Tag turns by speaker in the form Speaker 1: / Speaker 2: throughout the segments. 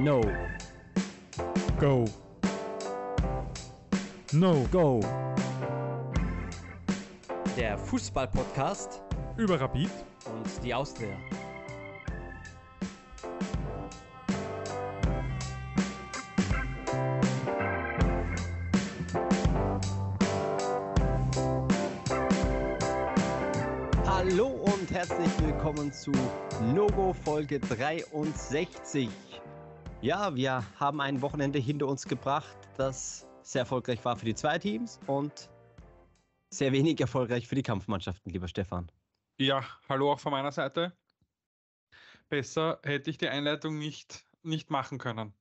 Speaker 1: No. Go. No. Go. Der Fußball-Podcast über Rapid und die Austria. Hallo und herzlich willkommen zu Logo Folge 63. Ja, wir haben ein Wochenende hinter uns gebracht, das sehr erfolgreich war für die zwei Teams und sehr wenig erfolgreich für die Kampfmannschaften, lieber Stefan.
Speaker 2: Ja, hallo auch von meiner Seite. Besser hätte ich die Einleitung nicht, nicht machen können.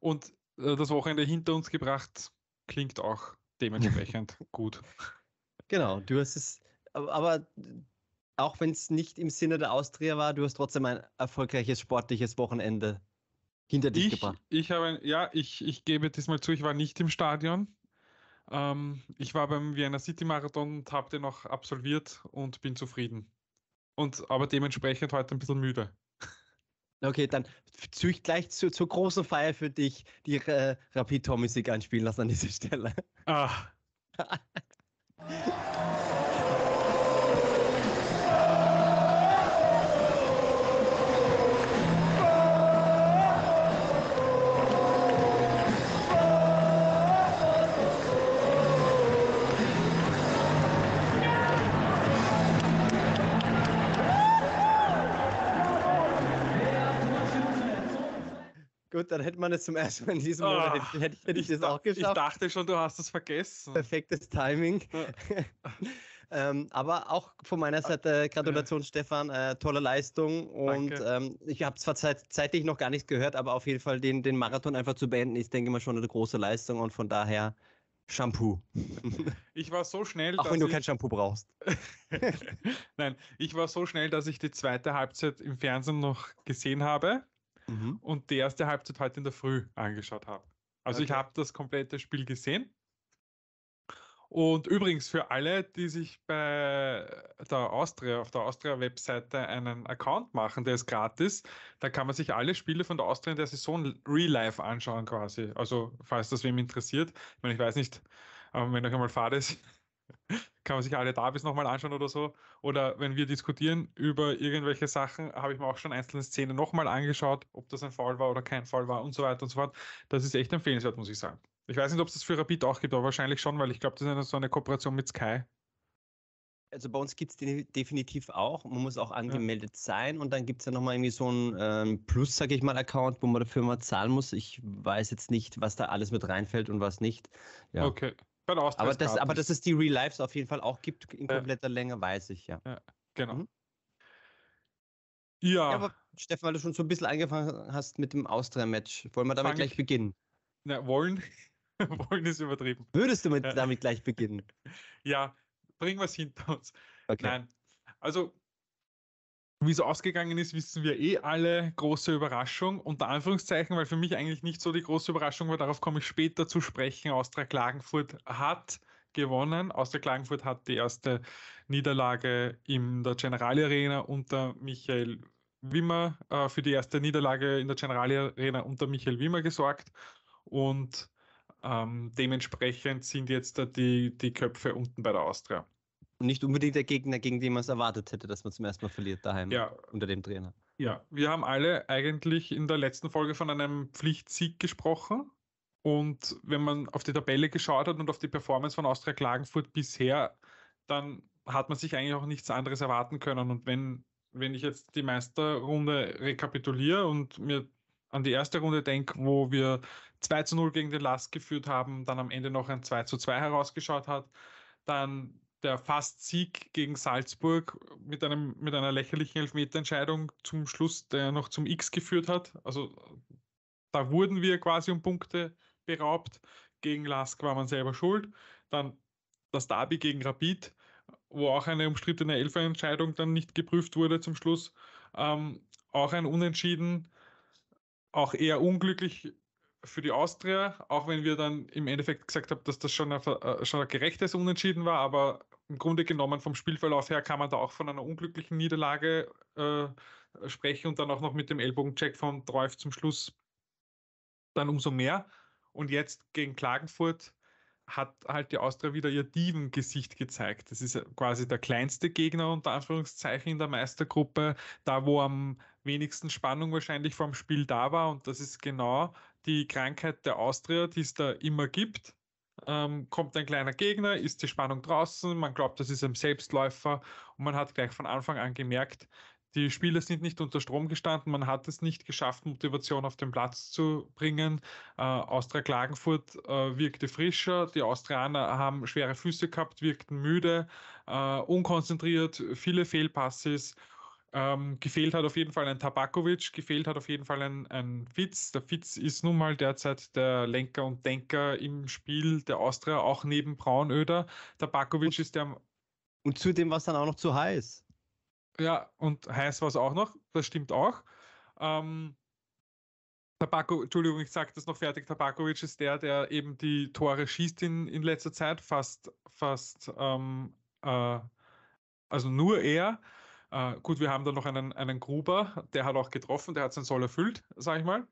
Speaker 2: Und äh, das Wochenende hinter uns gebracht
Speaker 1: klingt auch dementsprechend gut. Genau, du hast es, aber auch wenn es nicht im Sinne der Austria war, du hast trotzdem ein erfolgreiches sportliches Wochenende hinter dich ich, gebracht?
Speaker 2: Ich habe, ja, ich, ich gebe diesmal zu, ich war nicht im Stadion. Ähm, ich war beim Vienna City Marathon und habe den noch absolviert und bin zufrieden. Und aber dementsprechend heute ein bisschen müde.
Speaker 1: Okay, dann ich gleich zu, zur großen Feier für dich die äh, rapid Tommy musik anspielen lassen an dieser Stelle. Ah. Gut, dann hätte man es zum ersten Mal in diesem oh, Monat. Hätte, hätte ich, ich das auch geschafft. Ich dachte schon, du hast es vergessen. Perfektes Timing. ähm, aber auch von meiner ah, Seite äh, Gratulation, ja. Stefan. Äh, tolle Leistung. Und ähm, ich habe zwar zeit, zeitlich noch gar nichts gehört, aber auf jeden Fall den, den Marathon einfach zu beenden, ist, denke ich mal, schon eine große Leistung. Und von daher Shampoo.
Speaker 2: Ich war so schnell. Auch wenn du kein
Speaker 1: Shampoo brauchst.
Speaker 2: Nein, ich war so schnell, dass ich die zweite Halbzeit im Fernsehen noch gesehen habe mhm. und die erste Halbzeit heute halt in der Früh angeschaut habe. Also okay. ich habe das komplette Spiel gesehen. Und übrigens für alle, die sich bei der Austria, auf der Austria-Webseite einen Account machen, der ist gratis, da kann man sich alle Spiele von der Austria in der Saison real life anschauen quasi. Also falls das wem interessiert. Ich meine, ich weiß nicht, wenn euch einmal fad ist, kann man sich alle Davis nochmal anschauen oder so. Oder wenn wir diskutieren über irgendwelche Sachen, habe ich mir auch schon einzelne Szenen nochmal angeschaut, ob das ein Fall war oder kein Fall war und so weiter und so fort. Das ist echt empfehlenswert, muss ich sagen. Ich weiß nicht, ob es das für Rapid auch gibt, aber wahrscheinlich schon, weil ich glaube, das ist so eine Kooperation mit Sky.
Speaker 1: Also bei uns gibt es definitiv auch. Man muss auch angemeldet ja. sein und dann gibt es ja nochmal irgendwie so einen ähm, Plus, sage ich mal, Account, wo man dafür mal zahlen muss. Ich weiß jetzt nicht, was da alles mit reinfällt und was nicht. Ja. Okay. Genau, aber das, aber dass es die Real Lives auf jeden Fall auch gibt in kompletter ja. Länge, weiß ich ja. ja genau. Mhm. Ja. ja. Aber Steffen, weil du schon so ein bisschen angefangen hast mit dem Austria-Match, wollen wir damit Fang gleich ich. beginnen? Na, wollen? wollen ist übertrieben. Würdest du mit, damit gleich beginnen?
Speaker 2: Ja, bringen wir es hinter uns. Okay. Nein. Also, wie es ausgegangen ist, wissen wir eh alle. Große Überraschung, unter Anführungszeichen, weil für mich eigentlich nicht so die große Überraschung war. Darauf komme ich später zu sprechen. Austria Klagenfurt hat gewonnen. Austria Klagenfurt hat die erste Niederlage in der Generalarena unter Michael Wimmer, äh, für die erste Niederlage in der Generali unter Michael Wimmer gesorgt. Und ähm, dementsprechend
Speaker 1: sind jetzt die, die Köpfe unten bei der Austria. Und nicht unbedingt der Gegner, gegen den man es erwartet hätte, dass man zum ersten Mal verliert daheim ja. unter dem Trainer.
Speaker 2: Ja, wir haben alle eigentlich in der letzten Folge von einem Pflichtsieg gesprochen. Und wenn man auf die Tabelle geschaut hat und auf die Performance von Austria Klagenfurt bisher, dann hat man sich eigentlich auch nichts anderes erwarten können. Und wenn, wenn ich jetzt die Meisterrunde rekapituliere und mir an die erste Runde denke, wo wir 2 zu 0 gegen den Last geführt haben, dann am Ende noch ein 2 zu 2 herausgeschaut hat, dann der Fast-Sieg gegen Salzburg mit, einem, mit einer lächerlichen Elfmeterentscheidung zum Schluss, der noch zum X geführt hat. Also da wurden wir quasi um Punkte beraubt. Gegen Lask war man selber schuld. Dann das Derby gegen Rapid, wo auch eine umstrittene Elferentscheidung dann nicht geprüft wurde zum Schluss. Ähm, auch ein Unentschieden, auch eher unglücklich für die Austria, auch wenn wir dann im Endeffekt gesagt haben, dass das schon ein, äh, schon ein gerechtes Unentschieden war, aber im Grunde genommen vom Spielverlauf her kann man da auch von einer unglücklichen Niederlage äh, sprechen und dann auch noch mit dem Ellbogencheck von Treuf zum Schluss dann umso mehr. Und jetzt gegen Klagenfurt hat halt die Austria wieder ihr Diven-Gesicht gezeigt. Das ist quasi der kleinste Gegner unter Anführungszeichen in der Meistergruppe, da wo am wenigsten Spannung wahrscheinlich vom Spiel da war. Und das ist genau die Krankheit der Austria, die es da immer gibt. Ähm, kommt ein kleiner Gegner, ist die Spannung draußen, man glaubt, das ist ein Selbstläufer und man hat gleich von Anfang an gemerkt, die Spieler sind nicht unter Strom gestanden, man hat es nicht geschafft, Motivation auf den Platz zu bringen. Äh, Austria Klagenfurt äh, wirkte frischer, die Austrianer haben schwere Füße gehabt, wirkten müde, äh, unkonzentriert, viele Fehlpasses ähm, gefehlt hat auf jeden Fall ein Tabakovic, gefehlt hat auf jeden Fall ein, ein Fitz. Der Fitz ist nun mal derzeit der Lenker und Denker im Spiel der Austria, auch neben Braunöder. Tabakovic und, ist der.
Speaker 1: Und zudem war es dann auch noch zu heiß.
Speaker 2: Ja, und heiß war es auch noch, das stimmt auch. Ähm, Tabako, Entschuldigung, ich sage das noch fertig. Tabakovic ist der, der eben die Tore schießt in, in letzter Zeit, fast, fast, ähm, äh, also nur er. Äh, gut, wir haben da noch einen, einen Gruber, der hat auch getroffen, der hat sein Soll erfüllt, sag ich mal.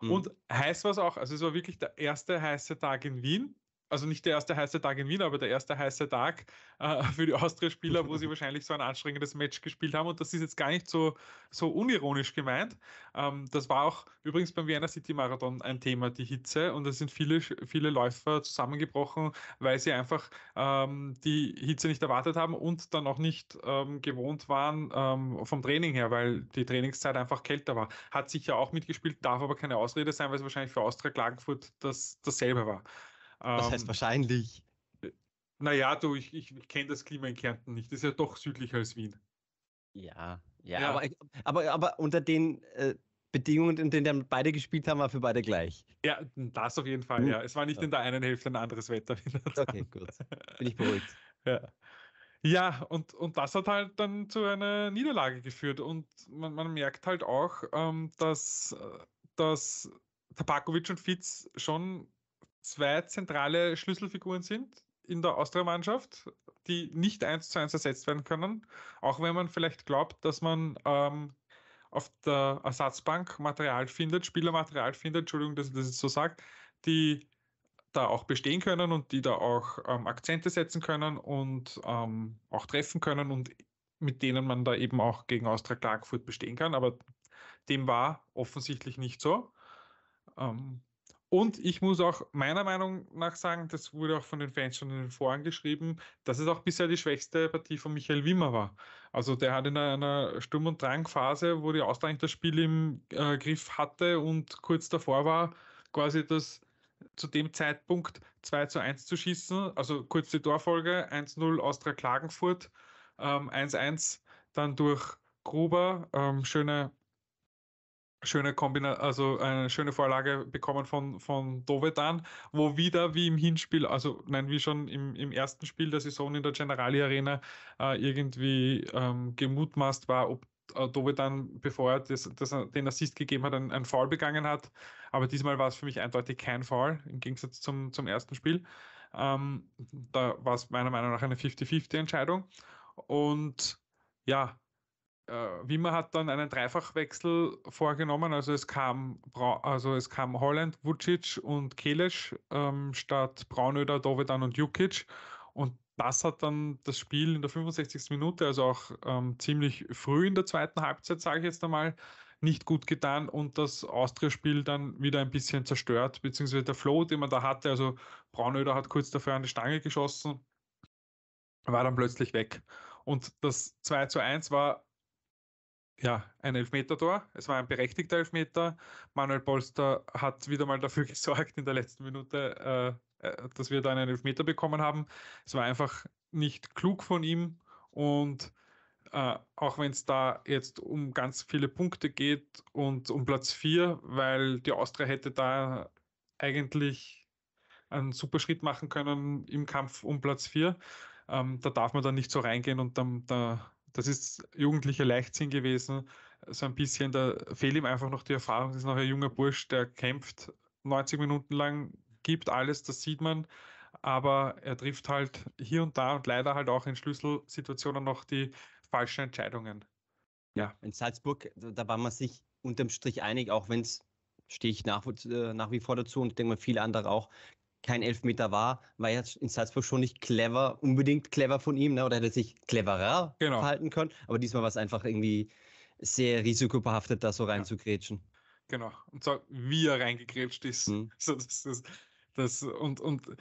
Speaker 2: Mhm. Und heiß war es auch. Also es war wirklich der erste heiße Tag in Wien also nicht der erste heiße Tag in Wien, aber der erste heiße Tag äh, für die Austria-Spieler, wo sie wahrscheinlich so ein anstrengendes Match gespielt haben. Und das ist jetzt gar nicht so, so unironisch gemeint. Ähm, das war auch übrigens beim Vienna City Marathon ein Thema, die Hitze. Und da sind viele, viele Läufer zusammengebrochen, weil sie einfach ähm, die Hitze nicht erwartet haben und dann auch nicht ähm, gewohnt waren ähm, vom Training her, weil die Trainingszeit einfach kälter war. Hat sicher auch mitgespielt, darf aber keine Ausrede sein, weil es wahrscheinlich für Austria Klagenfurt das, dasselbe war. Was ähm, heißt
Speaker 1: wahrscheinlich? Äh,
Speaker 2: naja, du, ich, ich, ich kenne das Klima in Kärnten nicht. Das ist ja doch südlicher als Wien.
Speaker 1: Ja, ja, ja. Aber, aber, aber unter den äh, Bedingungen, in denen dann beide gespielt haben, war für beide gleich.
Speaker 2: Ja, das auf jeden Fall, hm. ja. Es war nicht in der einen Hälfte ein anderes Wetter. Okay, gut. Bin ich beruhigt. ja. Ja, und, und das hat halt dann zu einer Niederlage geführt. Und man, man merkt halt auch, ähm, dass, äh, dass Tabakovic und Fitz schon zwei zentrale Schlüsselfiguren sind in der Austria-Mannschaft, die nicht eins zu eins ersetzt werden können, auch wenn man vielleicht glaubt, dass man ähm, auf der Ersatzbank Material findet, Spielermaterial findet, Entschuldigung, dass ich das jetzt so sage, die da auch bestehen können und die da auch ähm, Akzente setzen können und ähm, auch treffen können und mit denen man da eben auch gegen Austria Klagenfurt bestehen kann. Aber dem war offensichtlich nicht so. Ähm, und ich muss auch meiner Meinung nach sagen, das wurde auch von den Fans schon in den Foren geschrieben, dass es auch bisher die schwächste Partie von Michael Wimmer war. Also der hat in einer Sturm- und Drangphase, wo die Austria das Spiel im äh, Griff hatte und kurz davor war, quasi das zu dem Zeitpunkt 2 zu 1 zu schießen. Also kurz die Torfolge, 1-0 Austria Klagenfurt, ähm, 1-1 dann durch Gruber, ähm, schöne schöne Kombina also eine schöne Vorlage bekommen von, von Dovedan, wo wieder wie im Hinspiel, also nein, wie schon im, im ersten Spiel der Saison in der Generali Arena äh, irgendwie ähm, gemutmaßt war, ob äh, Dovedan, bevor er das, das, den Assist gegeben hat, einen, einen Foul begangen hat. Aber diesmal war es für mich eindeutig kein Foul, im Gegensatz zum, zum ersten Spiel. Ähm, da war es meiner Meinung nach eine 50-50-Entscheidung. Und ja, äh, Wimmer hat dann einen Dreifachwechsel vorgenommen. Also es kam, Bra also es kam Holland, Vucic und Kelesch ähm, statt Braunöder, Dovedan und Jukic. Und das hat dann das Spiel in der 65. Minute, also auch ähm, ziemlich früh in der zweiten Halbzeit, sage ich jetzt einmal, nicht gut getan und das Austria-Spiel dann wieder ein bisschen zerstört, beziehungsweise der Flow, den man da hatte. Also Braunöder hat kurz dafür die Stange geschossen, war dann plötzlich weg. Und das 2 zu 1 war ja, ein Elfmeter-Tor. Es war ein berechtigter Elfmeter. Manuel Polster hat wieder mal dafür gesorgt in der letzten Minute, äh, äh dass wir da einen Elfmeter bekommen haben. Es war einfach nicht klug von ihm und äh, auch wenn es da jetzt um ganz viele Punkte geht und um Platz 4, weil die Austria hätte da eigentlich einen super Schritt machen können im Kampf um Platz 4. Ähm, da darf man dann nicht so reingehen und dann da das ist jugendlicher Leichtsinn gewesen. So ein bisschen, da fehlt ihm einfach noch die Erfahrung. Das ist noch ein junger Bursch, der kämpft 90 Minuten lang, gibt alles, das sieht man. Aber er trifft halt hier und da und leider halt auch in Schlüsselsituationen noch die falschen
Speaker 1: Entscheidungen. Ja, in Salzburg, da war man sich unterm Strich einig, auch wenn es stehe ich nach, äh, nach, wie vor dazu und denke mal, viele andere auch, kein Elfmeter war, war jetzt in Salzburg schon nicht clever, unbedingt clever von ihm, ne? oder hätte sich cleverer genau. verhalten können. Aber diesmal war es einfach irgendwie sehr risikobehaftet, da so reinzugrätschen. Ja. Genau. Und zwar, wie er reingegrätscht ist. Mhm. So, das, das, das, und, und äh,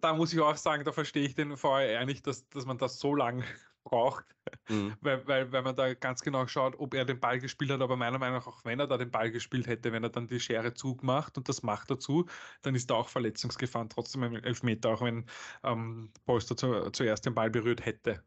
Speaker 2: da muss ich auch sagen, da verstehe ich den VAR nicht, dass, dass man das so lange braucht, mhm. weil, weil, weil man da ganz genau schaut, ob er den Ball gespielt hat, aber meiner Meinung nach auch, wenn er da den Ball gespielt hätte, wenn er dann die Schere zugemacht und das macht dazu, dann ist da auch Verletzungsgefahr trotzdem im Elfmeter, auch wenn ähm, Polster zu, zuerst den Ball berührt hätte.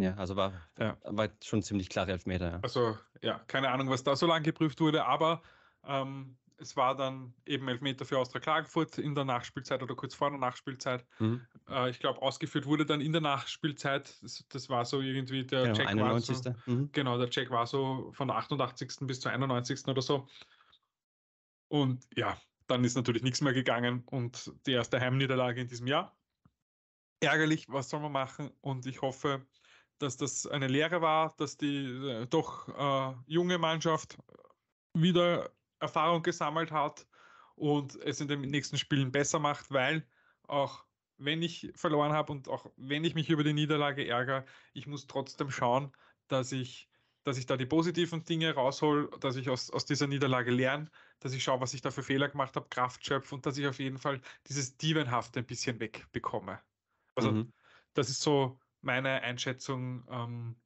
Speaker 2: Ja, also war, ja. war
Speaker 1: schon ziemlich klar Elfmeter. Ja. Also
Speaker 2: ja, keine Ahnung, was da so lange geprüft wurde, aber ähm, es war dann eben Elfmeter für Austria Klagenfurt in der Nachspielzeit oder kurz vor der Nachspielzeit. Mhm. Äh, ich glaube, ausgeführt wurde dann in der Nachspielzeit. Das, das war so irgendwie der genau, Check 91. war so, mhm. Genau, der Check war so von der 88. bis zur 91. oder so. Und ja, dann ist natürlich nichts mehr gegangen und die erste Heimniederlage in diesem Jahr. Ärgerlich, was soll man machen? Und ich hoffe, dass das eine Lehre war, dass die äh, doch äh, junge Mannschaft wieder Erfahrung gesammelt hat und es in den nächsten Spielen besser macht, weil auch wenn ich verloren habe und auch wenn ich mich über die Niederlage ärgere, ich muss trotzdem schauen, dass ich, dass ich da die positiven Dinge raushol, dass ich aus, aus dieser Niederlage lerne, dass ich schaue, was ich da für Fehler gemacht habe, Kraft schöpfe und dass ich auf jeden Fall dieses Dievenhafte ein bisschen wegbekomme. Also mhm. das ist so meine Einschätzung ähm,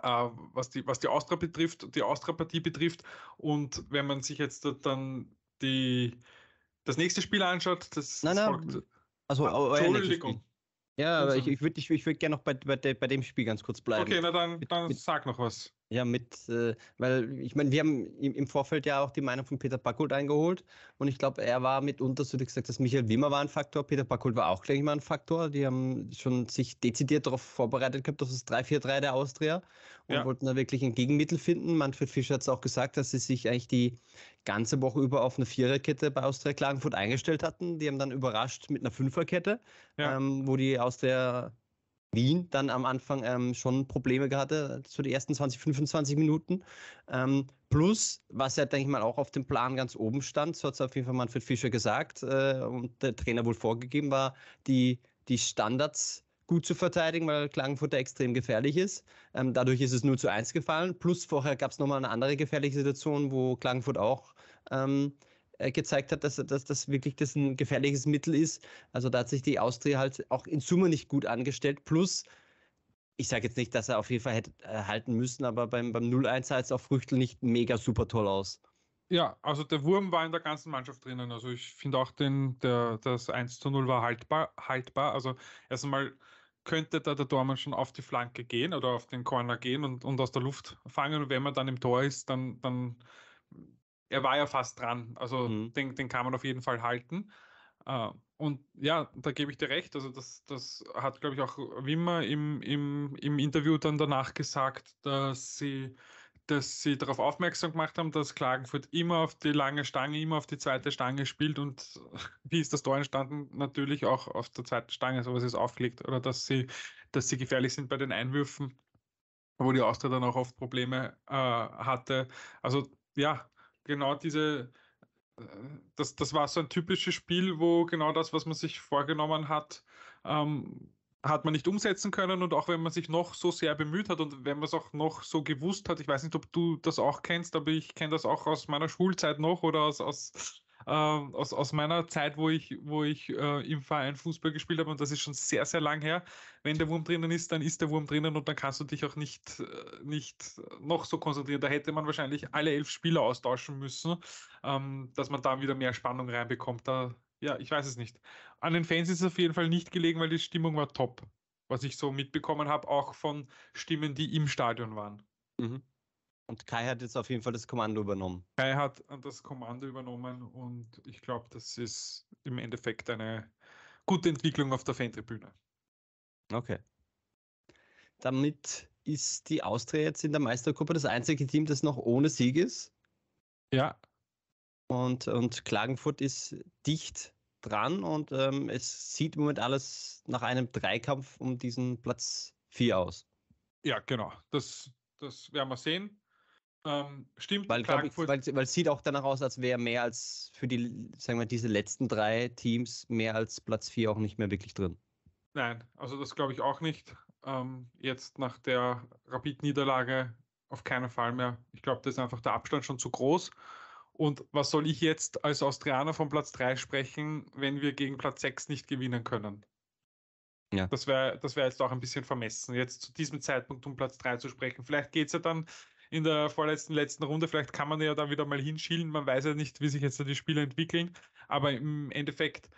Speaker 2: äh, was, die, was die Austria betrifft, die Austria-Partie betrifft. Und wenn man sich jetzt dann die, das nächste Spiel anschaut, das, nein, nein, folgt.
Speaker 1: Also, ah, Entschuldigung. Ja, aber ich, ich würde ich, ich würd gerne noch bei, bei, de, bei, dem Spiel ganz kurz bleiben. Okay, na dann, dann mit, sag noch was. Ja, mit, äh, weil ich meine, wir haben im, im, Vorfeld ja auch die Meinung von Peter Backholt eingeholt und ich glaube, er war mitunter, so wie gesagt, dass Michael Wimmer war ein Faktor, Peter Backholt war auch, gleich mal ein Faktor. Die haben schon sich dezidiert darauf vorbereitet gehabt, dass es 3-4-3 der Austria und ja. wollten da wirklich ein Gegenmittel finden. Manfred Fischer hat es auch gesagt, dass sie sich eigentlich die ganze Woche über auf eine Viererkette bei Austria Klagenfurt eingestellt hatten. Die haben dann überrascht mit einer Fünferkette, ja. ähm, wo die Austria Wien dann am Anfang ähm, schon Probleme hatte, zu den ersten 20, 25 Minuten. Ähm, plus, was ja, denke ich mal, auch auf dem Plan ganz oben stand, so hat es auf jeden Fall Manfred Fischer gesagt äh, und der Trainer wohl vorgegeben war, die, die Standards gut zu verteidigen, weil Klagenfurter extrem gefährlich ist. Ähm, dadurch ist es nur zu eins gefallen. Plus vorher gab es nochmal eine andere gefährliche Situation, wo Klagenfurt auch ähm, äh, gezeigt hat, dass, dass das wirklich das ein gefährliches Mittel ist. Also da hat sich die Austria halt auch in Summe nicht gut angestellt. Plus, ich sage jetzt nicht, dass er auf jeden Fall hätte äh, halten müssen, aber beim, beim 0-1 sah jetzt auch Früchtel nicht mega super toll aus.
Speaker 2: Ja, also der Wurm war in der ganzen Mannschaft drinnen. Also ich finde auch den, der, das 1 zu 0 war haltbar, haltbar. Also erst einmal könnte da der Tormann schon auf die Flanke gehen oder auf den Corner gehen und, und aus der Luft fangen. Und wenn man dann im Tor ist, dann, dann er war ja fast dran. Also mhm. den, den kann man auf jeden Fall halten. Uh, und ja, da gebe ich dir recht. Also, das, das hat, glaube ich, auch Wimmer im, im, im Interview dann danach gesagt, dass sie, dass sie darauf aufmerksam gemacht haben, dass Klagenfurt immer auf die lange Stange, immer auf die zweite Stange spielt. Und wie ist das Tor entstanden? Natürlich auch auf der zweiten Stange, so was es aufliegt. Oder dass sie, dass sie gefährlich sind bei den Einwürfen, wo die Austria dann auch oft Probleme äh, hatte. Also, ja, genau diese, äh, das, das war so ein typisches Spiel, wo genau das, was man sich vorgenommen hat, ähm, hat man nicht umsetzen können und auch wenn man sich noch so sehr bemüht hat und wenn man es auch noch so gewusst hat, ich weiß nicht, ob du das auch kennst, aber ich kenne das auch aus meiner Schulzeit noch oder aus, aus ähm, aus, aus meiner Zeit, wo ich, wo ich äh, im Verein Fußball gespielt habe, und das ist schon sehr, sehr lang her. Wenn der Wurm drinnen ist, dann ist der Wurm drinnen und dann kannst du dich auch nicht, äh, nicht noch so konzentrieren. Da hätte man wahrscheinlich alle elf Spieler austauschen müssen, ähm, dass man da wieder mehr Spannung reinbekommt. Da, ja, ich weiß es nicht. An den Fans ist es auf jeden Fall nicht gelegen, weil die Stimmung war top. Was ich so mitbekommen habe, auch von Stimmen, die im Stadion waren.
Speaker 1: Mhm. Und
Speaker 2: Kai hat jetzt auf jeden Fall das Kommando übernommen. Kai hat das Kommando übernommen und ich glaube, das ist im Endeffekt eine gute Entwicklung
Speaker 1: auf der Fan-Tribüne. Okay. Damit ist die Austria jetzt in der Meistergruppe das einzige Team, das noch ohne Sieg ist. Ja. Und, und Klagenfurt ist dicht dran und ähm, es sieht im Moment alles nach einem Dreikampf um diesen Platz 4 aus. Ja, genau. Das,
Speaker 2: das werden wir sehen. Ähm, stimmt,
Speaker 1: weil, ich, weil, es sieht auch danach aus, als wäre mehr als für die, sagen wir, diese letzten drei Teams mehr als Platz 4 auch nicht mehr wirklich drin.
Speaker 2: Nein, also das glaube ich auch nicht. Ähm, jetzt nach der Rapid-Niederlage auf keinen Fall mehr. Ich glaube, da ist einfach der Abstand schon zu groß. Und was soll ich jetzt als Austrianer von Platz 3 sprechen, wenn wir gegen Platz 6 nicht gewinnen können? Ja. Das wäre das wär jetzt auch ein bisschen vermessen, jetzt zu diesem Zeitpunkt um Platz 3 zu sprechen. Vielleicht geht es ja dann in der vorletzten, letzten Runde. Vielleicht kann man ja da wieder mal hinschielen. Man weiß ja nicht, wie sich jetzt die Spiele entwickeln. Aber im Endeffekt,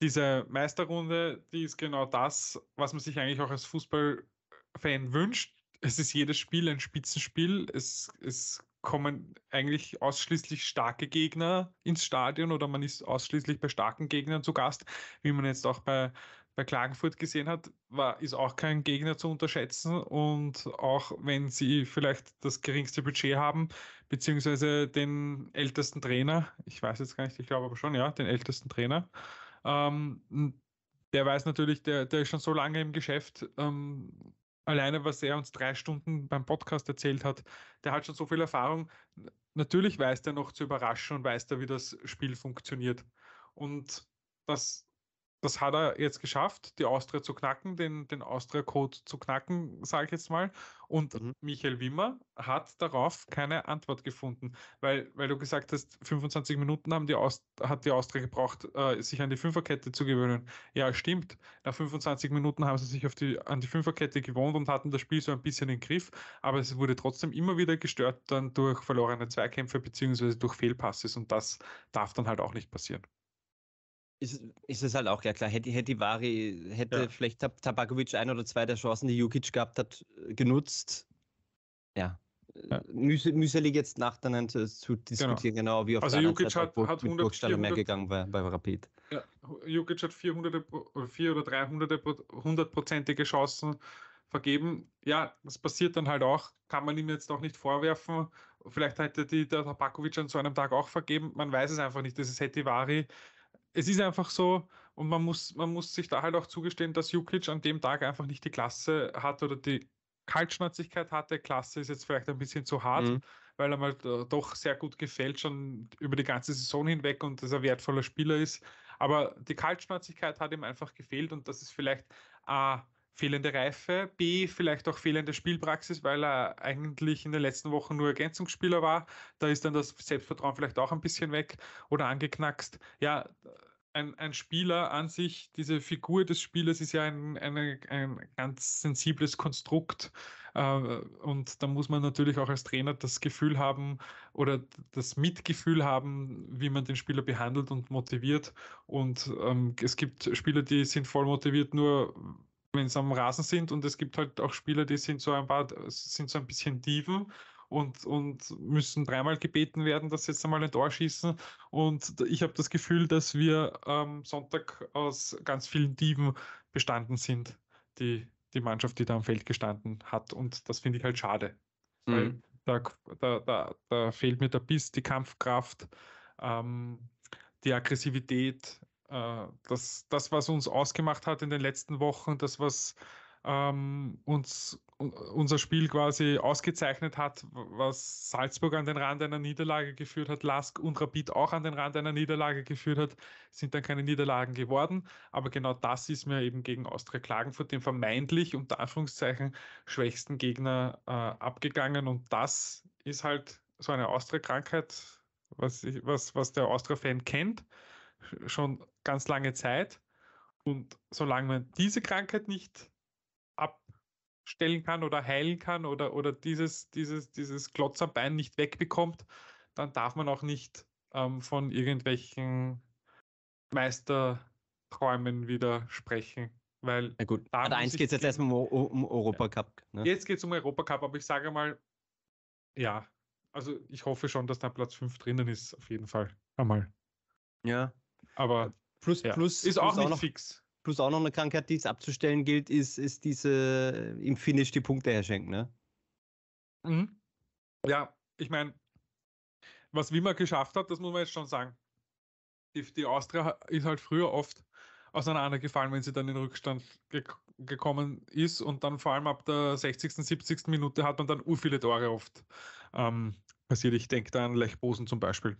Speaker 2: diese Meisterrunde, die ist genau das, was man sich eigentlich auch als Fußballfan wünscht. Es ist jedes Spiel ein Spitzenspiel. Es, es kommen eigentlich ausschließlich starke Gegner ins Stadion oder man ist ausschließlich bei starken Gegnern zu Gast, wie man jetzt auch bei bei Klagenfurt gesehen hat, war, ist auch kein Gegner zu unterschätzen. Und auch wenn sie vielleicht das geringste Budget haben, beziehungsweise den ältesten Trainer, ich weiß jetzt gar nicht, ich glaube aber schon, ja, den ältesten Trainer, ähm, der weiß natürlich, der, der ist schon so lange im Geschäft. Ähm, alleine, was er uns drei Stunden beim Podcast erzählt hat, der hat schon so viel Erfahrung. Natürlich weiß der noch zu überraschen und weiß da, wie das Spiel funktioniert. Und das das hat er jetzt geschafft, die Austria zu knacken, den, den Austria-Code zu knacken, sage ich jetzt mal. Und mhm. Michael Wimmer hat darauf keine Antwort gefunden, weil, weil du gesagt hast, 25 Minuten haben die Aust hat die Austria gebraucht, äh, sich an die Fünferkette zu gewöhnen. Ja, stimmt. Nach 25 Minuten haben sie sich auf die, an die Fünferkette gewohnt und hatten das Spiel so ein bisschen im Griff, aber es wurde trotzdem immer wieder gestört dann durch verlorene Zweikämpfe bzw. durch Fehlpasses und das darf dann halt auch nicht passieren
Speaker 1: ist, ist es halt auch ja klar. Hätte, hätte Ivari, hätte ja. vielleicht Tabakovic ein oder zwei der Chancen, die Jukic gehabt hat, äh, genutzt. Ja. Äh, ja. Mühselig jetzt nach zu, zu genau. diskutieren, genau, genau wie auf also der Jukic Seite, hat, wo, hat 100, 400, mehr gegangen bei, bei Rapid.
Speaker 2: Ja, Jukic hat 400 oder 400 300 hundertprozentige Chancen vergeben. Ja, das passiert dann halt auch, kann man ihm jetzt auch nicht vorwerfen. Vielleicht hätte die, der Tabakovic an so einem Tag auch vergeben, man weiß es einfach nicht. Das ist Hetivari. Vari es ist einfach so, und man muss, man muss sich da halt auch zugestehen, dass Jukic an dem Tag einfach nicht die Klasse hat oder die Kaltschnäuzigkeit hatte. Klasse ist jetzt vielleicht ein bisschen zu hart, mhm. weil er mal doch sehr gut gefällt, schon über die ganze Saison hinweg und dass er wertvoller Spieler ist. Aber die Kaltschnäuzigkeit hat ihm einfach gefehlt und das ist vielleicht äh, fehlende Reife, B, vielleicht auch fehlende Spielpraxis, weil er eigentlich in den letzten Wochen nur Ergänzungsspieler war. Da ist dann das Selbstvertrauen vielleicht auch ein bisschen weg oder angeknackst. Ja, ein, ein Spieler an sich, diese Figur des Spielers ist ja ein, eine, ein ganz sensibles Konstrukt. Äh, und da muss man natürlich auch als Trainer das Gefühl haben oder das Mitgefühl haben, wie man den Spieler behandelt und motiviert. Und ähm, es gibt Spieler, die sind voll motiviert, nur wenn sie am Rasen sind und es gibt halt auch Spieler, die sind so ein paar, sind so ein bisschen Diven und, und müssen dreimal gebeten werden, dass sie jetzt einmal ein Tor schießen. Und ich habe das Gefühl, dass wir am Sonntag aus ganz vielen Diven bestanden sind, die, die Mannschaft, die da am Feld gestanden hat. Und das finde ich halt schade. Mhm. Weil da, da, da, da fehlt mir der Biss, die Kampfkraft, ähm, die Aggressivität, äh, das, das, was uns ausgemacht hat in den letzten Wochen, das, was ähm, uns unser Spiel quasi ausgezeichnet hat, was Salzburg an den Rand einer Niederlage geführt hat, Lask und Rapid auch an den Rand einer Niederlage geführt hat, sind dann keine Niederlagen geworden. Aber genau das ist mir eben gegen Austria Klagenfurt, dem vermeintlich unter Anführungszeichen schwächsten Gegner, äh, abgegangen. Und das ist halt so eine Austria-Krankheit, was, was, was der Austria-Fan kennt schon ganz lange Zeit. Und solange man diese Krankheit nicht abstellen kann oder heilen kann oder, oder dieses, dieses, dieses Glotzerbein nicht wegbekommt, dann darf man auch nicht ähm, von irgendwelchen Meisterträumen wieder sprechen. Weil
Speaker 1: Na gut, da also eins geht es jetzt erstmal um, um Europacup. Ne? Jetzt
Speaker 2: geht es um Europacup, aber ich sage mal, ja, also ich hoffe schon, dass da Platz 5 drinnen ist, auf jeden Fall. Einmal.
Speaker 1: Ja. Aber plus, ja. plus ist auch plus nicht auch noch, fix. Plus auch noch eine Krankheit, die es abzustellen gilt, ist, ist diese äh, im Finish die Punkte herschenken, ne?
Speaker 2: Mhm. Ja, ich meine, was Wimmer geschafft hat, das muss man jetzt schon sagen. Die, die Austria ist halt früher oft auseinandergefallen, wenn sie dann in Rückstand ge gekommen ist. Und dann vor allem ab der 60., 70. Minute hat man dann ur viele Tore oft ähm, passiert. Ich denke da an Lech Bosen zum Beispiel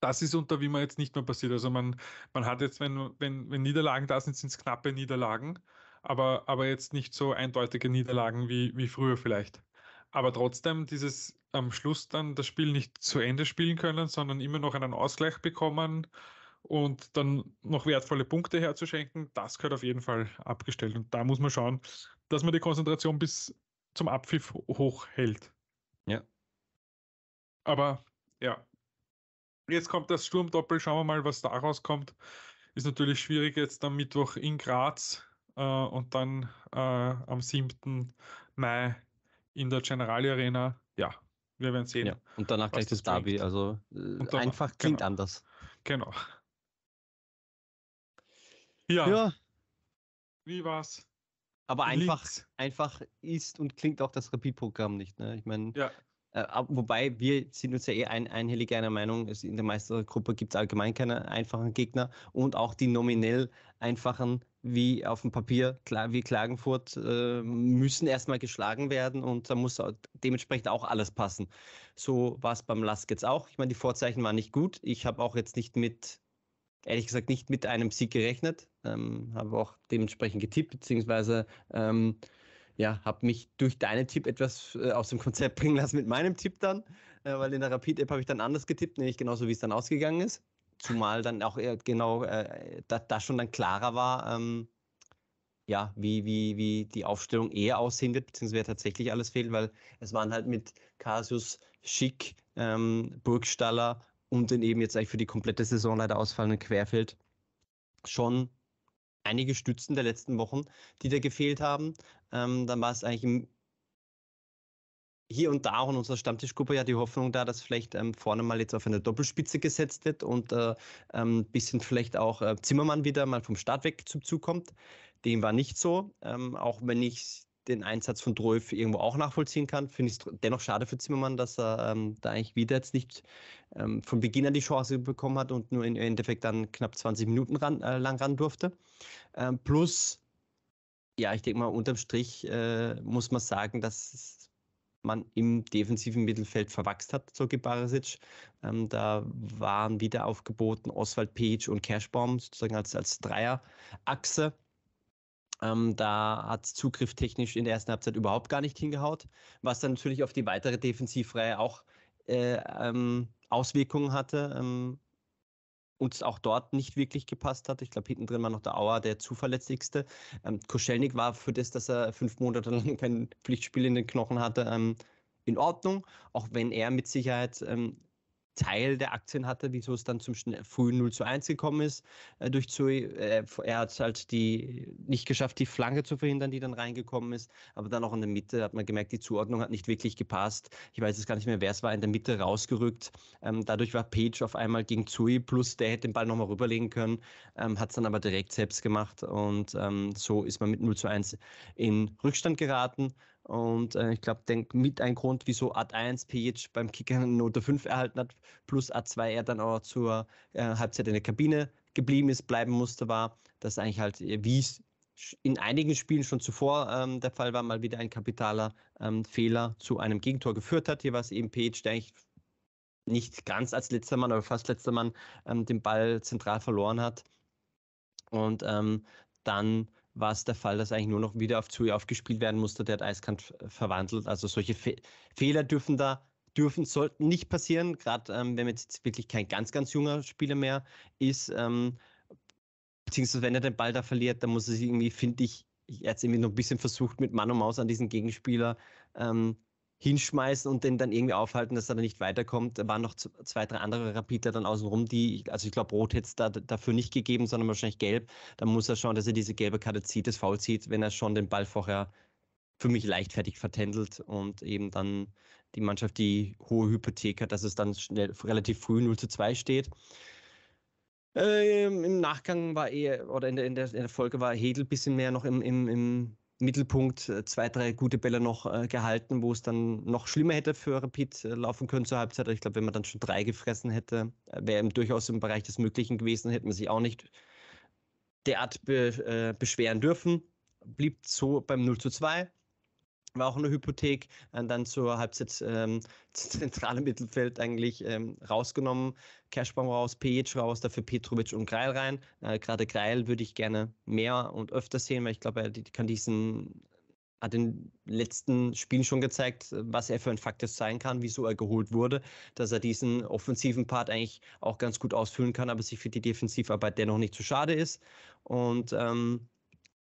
Speaker 2: das ist unter Wimmer jetzt nicht mehr passiert. Also man, man hat jetzt, wenn, wenn, wenn Niederlagen da sind, sind es knappe Niederlagen, aber, aber jetzt nicht so eindeutige Niederlagen wie, wie früher vielleicht. Aber trotzdem dieses am Schluss dann das Spiel nicht zu Ende spielen können, sondern immer noch einen Ausgleich bekommen und dann noch wertvolle Punkte herzuschenken, das gehört auf jeden Fall abgestellt. Und da muss man schauen, dass man die Konzentration bis zum Abpfiff hochhält. Ja. Aber ja, Jetzt kommt das Sturmdoppel, schauen wir mal, was daraus kommt. Ist natürlich schwierig jetzt am Mittwoch in Graz äh, und dann äh, am 7. Mai in der Generali Arena.
Speaker 1: Ja, wir werden sehen. Ja, und danach gleich das Derby, also äh, danach, einfach klingt genau. anders. Genau. Ja. ja. Wie war's? Aber einfach, einfach ist und klingt auch das rapid programm nicht. Ne? Ich meine, ja. Äh, wobei wir sind uns ja eh ein, einhellig einer Meinung, also in der Meistergruppe gibt es allgemein keine einfachen Gegner und auch die nominell einfachen, wie auf dem Papier, klar, wie Klagenfurt, äh, müssen erstmal geschlagen werden und da muss dementsprechend auch alles passen. So war es beim Lask jetzt auch. Ich meine, die Vorzeichen waren nicht gut. Ich habe auch jetzt nicht mit, ehrlich gesagt, nicht mit einem Sieg gerechnet, ähm, habe auch dementsprechend getippt, beziehungsweise. Ähm, ja, habe mich durch deinen Tipp etwas äh, aus dem Konzept bringen lassen mit meinem Tipp dann, äh, weil in der Rapid-App habe ich dann anders getippt, nämlich genauso wie es dann ausgegangen ist. Zumal dann auch eher genau äh, da, da, schon dann klarer war, ähm, ja, wie, wie, wie die Aufstellung eher aussehen wird, beziehungsweise tatsächlich alles fehlt, weil es waren halt mit Cassius, Schick, ähm, Burgstaller und den eben jetzt eigentlich für die komplette Saison leider ausfallenden Querfeld schon einige Stützen der letzten Wochen, die da gefehlt haben ähm, dann war es eigentlich hier und da auch in unserer Stammtischgruppe ja die Hoffnung da, dass vielleicht ähm, vorne mal jetzt auf eine Doppelspitze gesetzt wird und äh, ein ähm, bisschen vielleicht auch äh, Zimmermann wieder mal vom Start weg zum Zug kommt. Dem war nicht so, ähm, auch wenn ich den Einsatz von Drolf irgendwo auch nachvollziehen kann. Finde ich es dennoch schade für Zimmermann, dass er ähm, da eigentlich wieder jetzt nicht ähm, von Beginn an die Chance bekommen hat und nur im Endeffekt dann knapp 20 Minuten ran, äh, lang ran durfte. Ähm, plus ja, ich denke mal, unterm Strich äh, muss man sagen, dass man im defensiven Mittelfeld verwachst hat, Zogi Barisic. Ähm, da waren wieder aufgeboten Oswald Page und Kerschbaum sozusagen als, als Dreierachse. Ähm, da hat Zugriff technisch in der ersten Halbzeit überhaupt gar nicht hingehaut, was dann natürlich auf die weitere Defensivreihe auch äh, ähm, Auswirkungen hatte. Ähm, uns auch dort nicht wirklich gepasst hat. Ich glaube, hinten drin war noch der Auer der zuverlässigste. Ähm, Koschelnik war für das, dass er fünf Monate lang kein Pflichtspiel in den Knochen hatte, ähm, in Ordnung, auch wenn er mit Sicherheit ähm, Teil der Aktien hatte, wieso es dann zum frühen 0 zu 1 gekommen ist. Äh, durch Zui, äh, er hat es halt die, nicht geschafft, die Flanke zu verhindern, die dann reingekommen ist. Aber dann auch in der Mitte hat man gemerkt, die Zuordnung hat nicht wirklich gepasst. Ich weiß jetzt gar nicht mehr, wer es war, in der Mitte rausgerückt. Ähm, dadurch war Page auf einmal gegen Zui, plus der hätte den Ball nochmal rüberlegen können, ähm, hat es dann aber direkt selbst gemacht und ähm, so ist man mit 0 zu 1 in Rückstand geraten. Und äh, ich glaube, mit ein Grund, wieso Art 1 Pejic beim Kicker eine Note 5 erhalten hat, plus Art 2 er dann auch zur äh, Halbzeit in der Kabine geblieben ist, bleiben musste, war, dass eigentlich halt, äh, wie es in einigen Spielen schon zuvor ähm, der Fall war, mal wieder ein kapitaler ähm, Fehler zu einem Gegentor geführt hat. Hier war es eben Pejic, der eigentlich nicht ganz als letzter Mann, aber fast letzter Mann ähm, den Ball zentral verloren hat. Und ähm, dann war es der Fall, dass eigentlich nur noch wieder auf Zui aufgespielt werden musste, der hat eiskant verwandelt. Also solche Fe Fehler dürfen da, dürfen, sollten nicht passieren, gerade ähm, wenn jetzt wirklich kein ganz, ganz junger Spieler mehr ist, ähm, beziehungsweise wenn er den Ball da verliert, dann muss er sich irgendwie, finde ich, jetzt irgendwie noch ein bisschen versucht, mit Mann und Maus an diesen Gegenspieler ähm, hinschmeißen und den dann irgendwie aufhalten, dass er dann nicht weiterkommt. Da waren noch zwei, drei andere Rapiter dann außenrum, die, also ich glaube, Rot hätte es da, dafür nicht gegeben, sondern wahrscheinlich gelb. Dann muss er schauen, dass er diese gelbe Karte zieht, das Foul zieht, wenn er schon den Ball vorher für mich leichtfertig vertändelt und eben dann die Mannschaft die hohe Hypothek hat, dass es dann schnell, relativ früh 0 zu 2 steht. Ähm, Im Nachgang war er, oder in der, in der, Folge war Hedel ein bisschen mehr noch im, im, im Mittelpunkt äh, zwei, drei gute Bälle noch äh, gehalten, wo es dann noch schlimmer hätte für Rapid äh, laufen können zur Halbzeit. Also ich glaube, wenn man dann schon drei gefressen hätte, äh, wäre eben durchaus im Bereich des Möglichen gewesen, hätte man sich auch nicht derart be, äh, beschweren dürfen. Blieb so beim 0 zu 2 war auch eine Hypothek, äh, dann zur Halbzeit ähm, zentrale Mittelfeld eigentlich ähm, rausgenommen. Kerschbaum raus, Pejic raus, dafür Petrovic und Greil rein. Äh, Gerade Greil würde ich gerne mehr und öfter sehen, weil ich glaube, er kann diesen hat in den letzten Spielen schon gezeigt, was er für ein Faktor sein kann, wieso er geholt wurde, dass er diesen offensiven Part eigentlich auch ganz gut ausfüllen kann, aber sich für die Defensivarbeit dennoch nicht zu schade ist. Und ähm,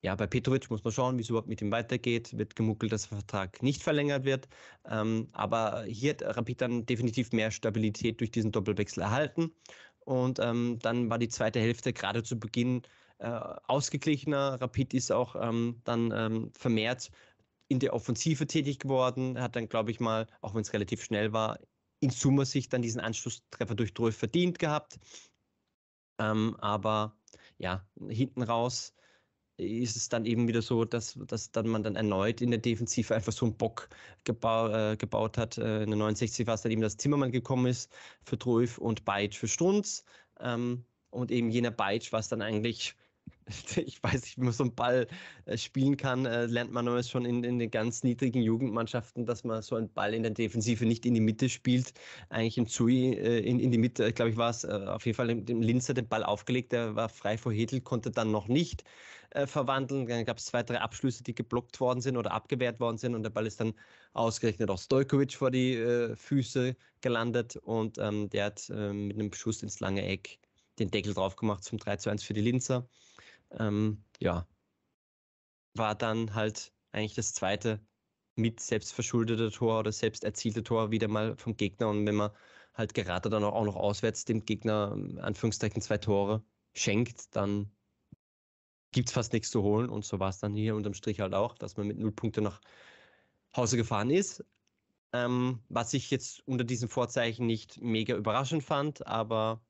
Speaker 1: ja, bei Petrovic muss man schauen, wie es überhaupt mit ihm weitergeht. Wird gemuckelt, dass der Vertrag nicht verlängert wird. Ähm, aber hier hat Rapid dann definitiv mehr Stabilität durch diesen Doppelwechsel erhalten. Und ähm, dann war die zweite Hälfte gerade zu Beginn äh, ausgeglichener. Rapid ist auch ähm, dann ähm, vermehrt in der Offensive tätig geworden. Hat dann, glaube ich mal, auch wenn es relativ schnell war, in Summe sich dann diesen Anschlusstreffer durch Troy verdient gehabt. Ähm, aber ja, hinten raus ist es dann eben wieder so, dass, dass dann man dann erneut in der Defensive einfach so einen Bock gebau, äh, gebaut hat. Äh, in der 69 war es dann eben, dass Zimmermann gekommen ist für Truif und Beitsch für Strunz. Ähm, und eben jener Beitsch, was dann eigentlich ich weiß nicht, wie man so einen Ball äh, spielen kann, äh, lernt man aber schon in, in, den ganz niedrigen Jugendmannschaften, dass man so einen Ball in der Defensive nicht in die Mitte spielt. Eigentlich im Zui äh, in, in die Mitte, glaube ich, war es auf jeden Fall dem Linzer den Ball aufgelegt, der war frei vor Hedel, konnte dann noch nicht äh, verwandeln. Dann gab es zwei, drei Abschlüsse, die geblockt worden sind oder abgewehrt worden sind und der Ball ist dann ausgerechnet auch Stojkovic vor die äh, Füße gelandet und ähm, der hat äh, mit einem Schuss ins lange Eck den Deckel drauf gemacht zum 3 zu 1 für die Linzer ähm, ja, war dann halt eigentlich das zweite mit selbstverschuldeter Tor oder selbst erzielte Tor wieder mal vom Gegner. Und wenn man halt gerade dann auch noch auswärts dem Gegner Anführungszeichen zwei Tore schenkt, dann gibt es fast nichts zu holen. Und so war es dann hier unterm Strich halt auch, dass man mit null Punkte nach Hause gefahren ist. Ähm, was ich jetzt unter diesen Vorzeichen nicht mega überraschend fand, aber.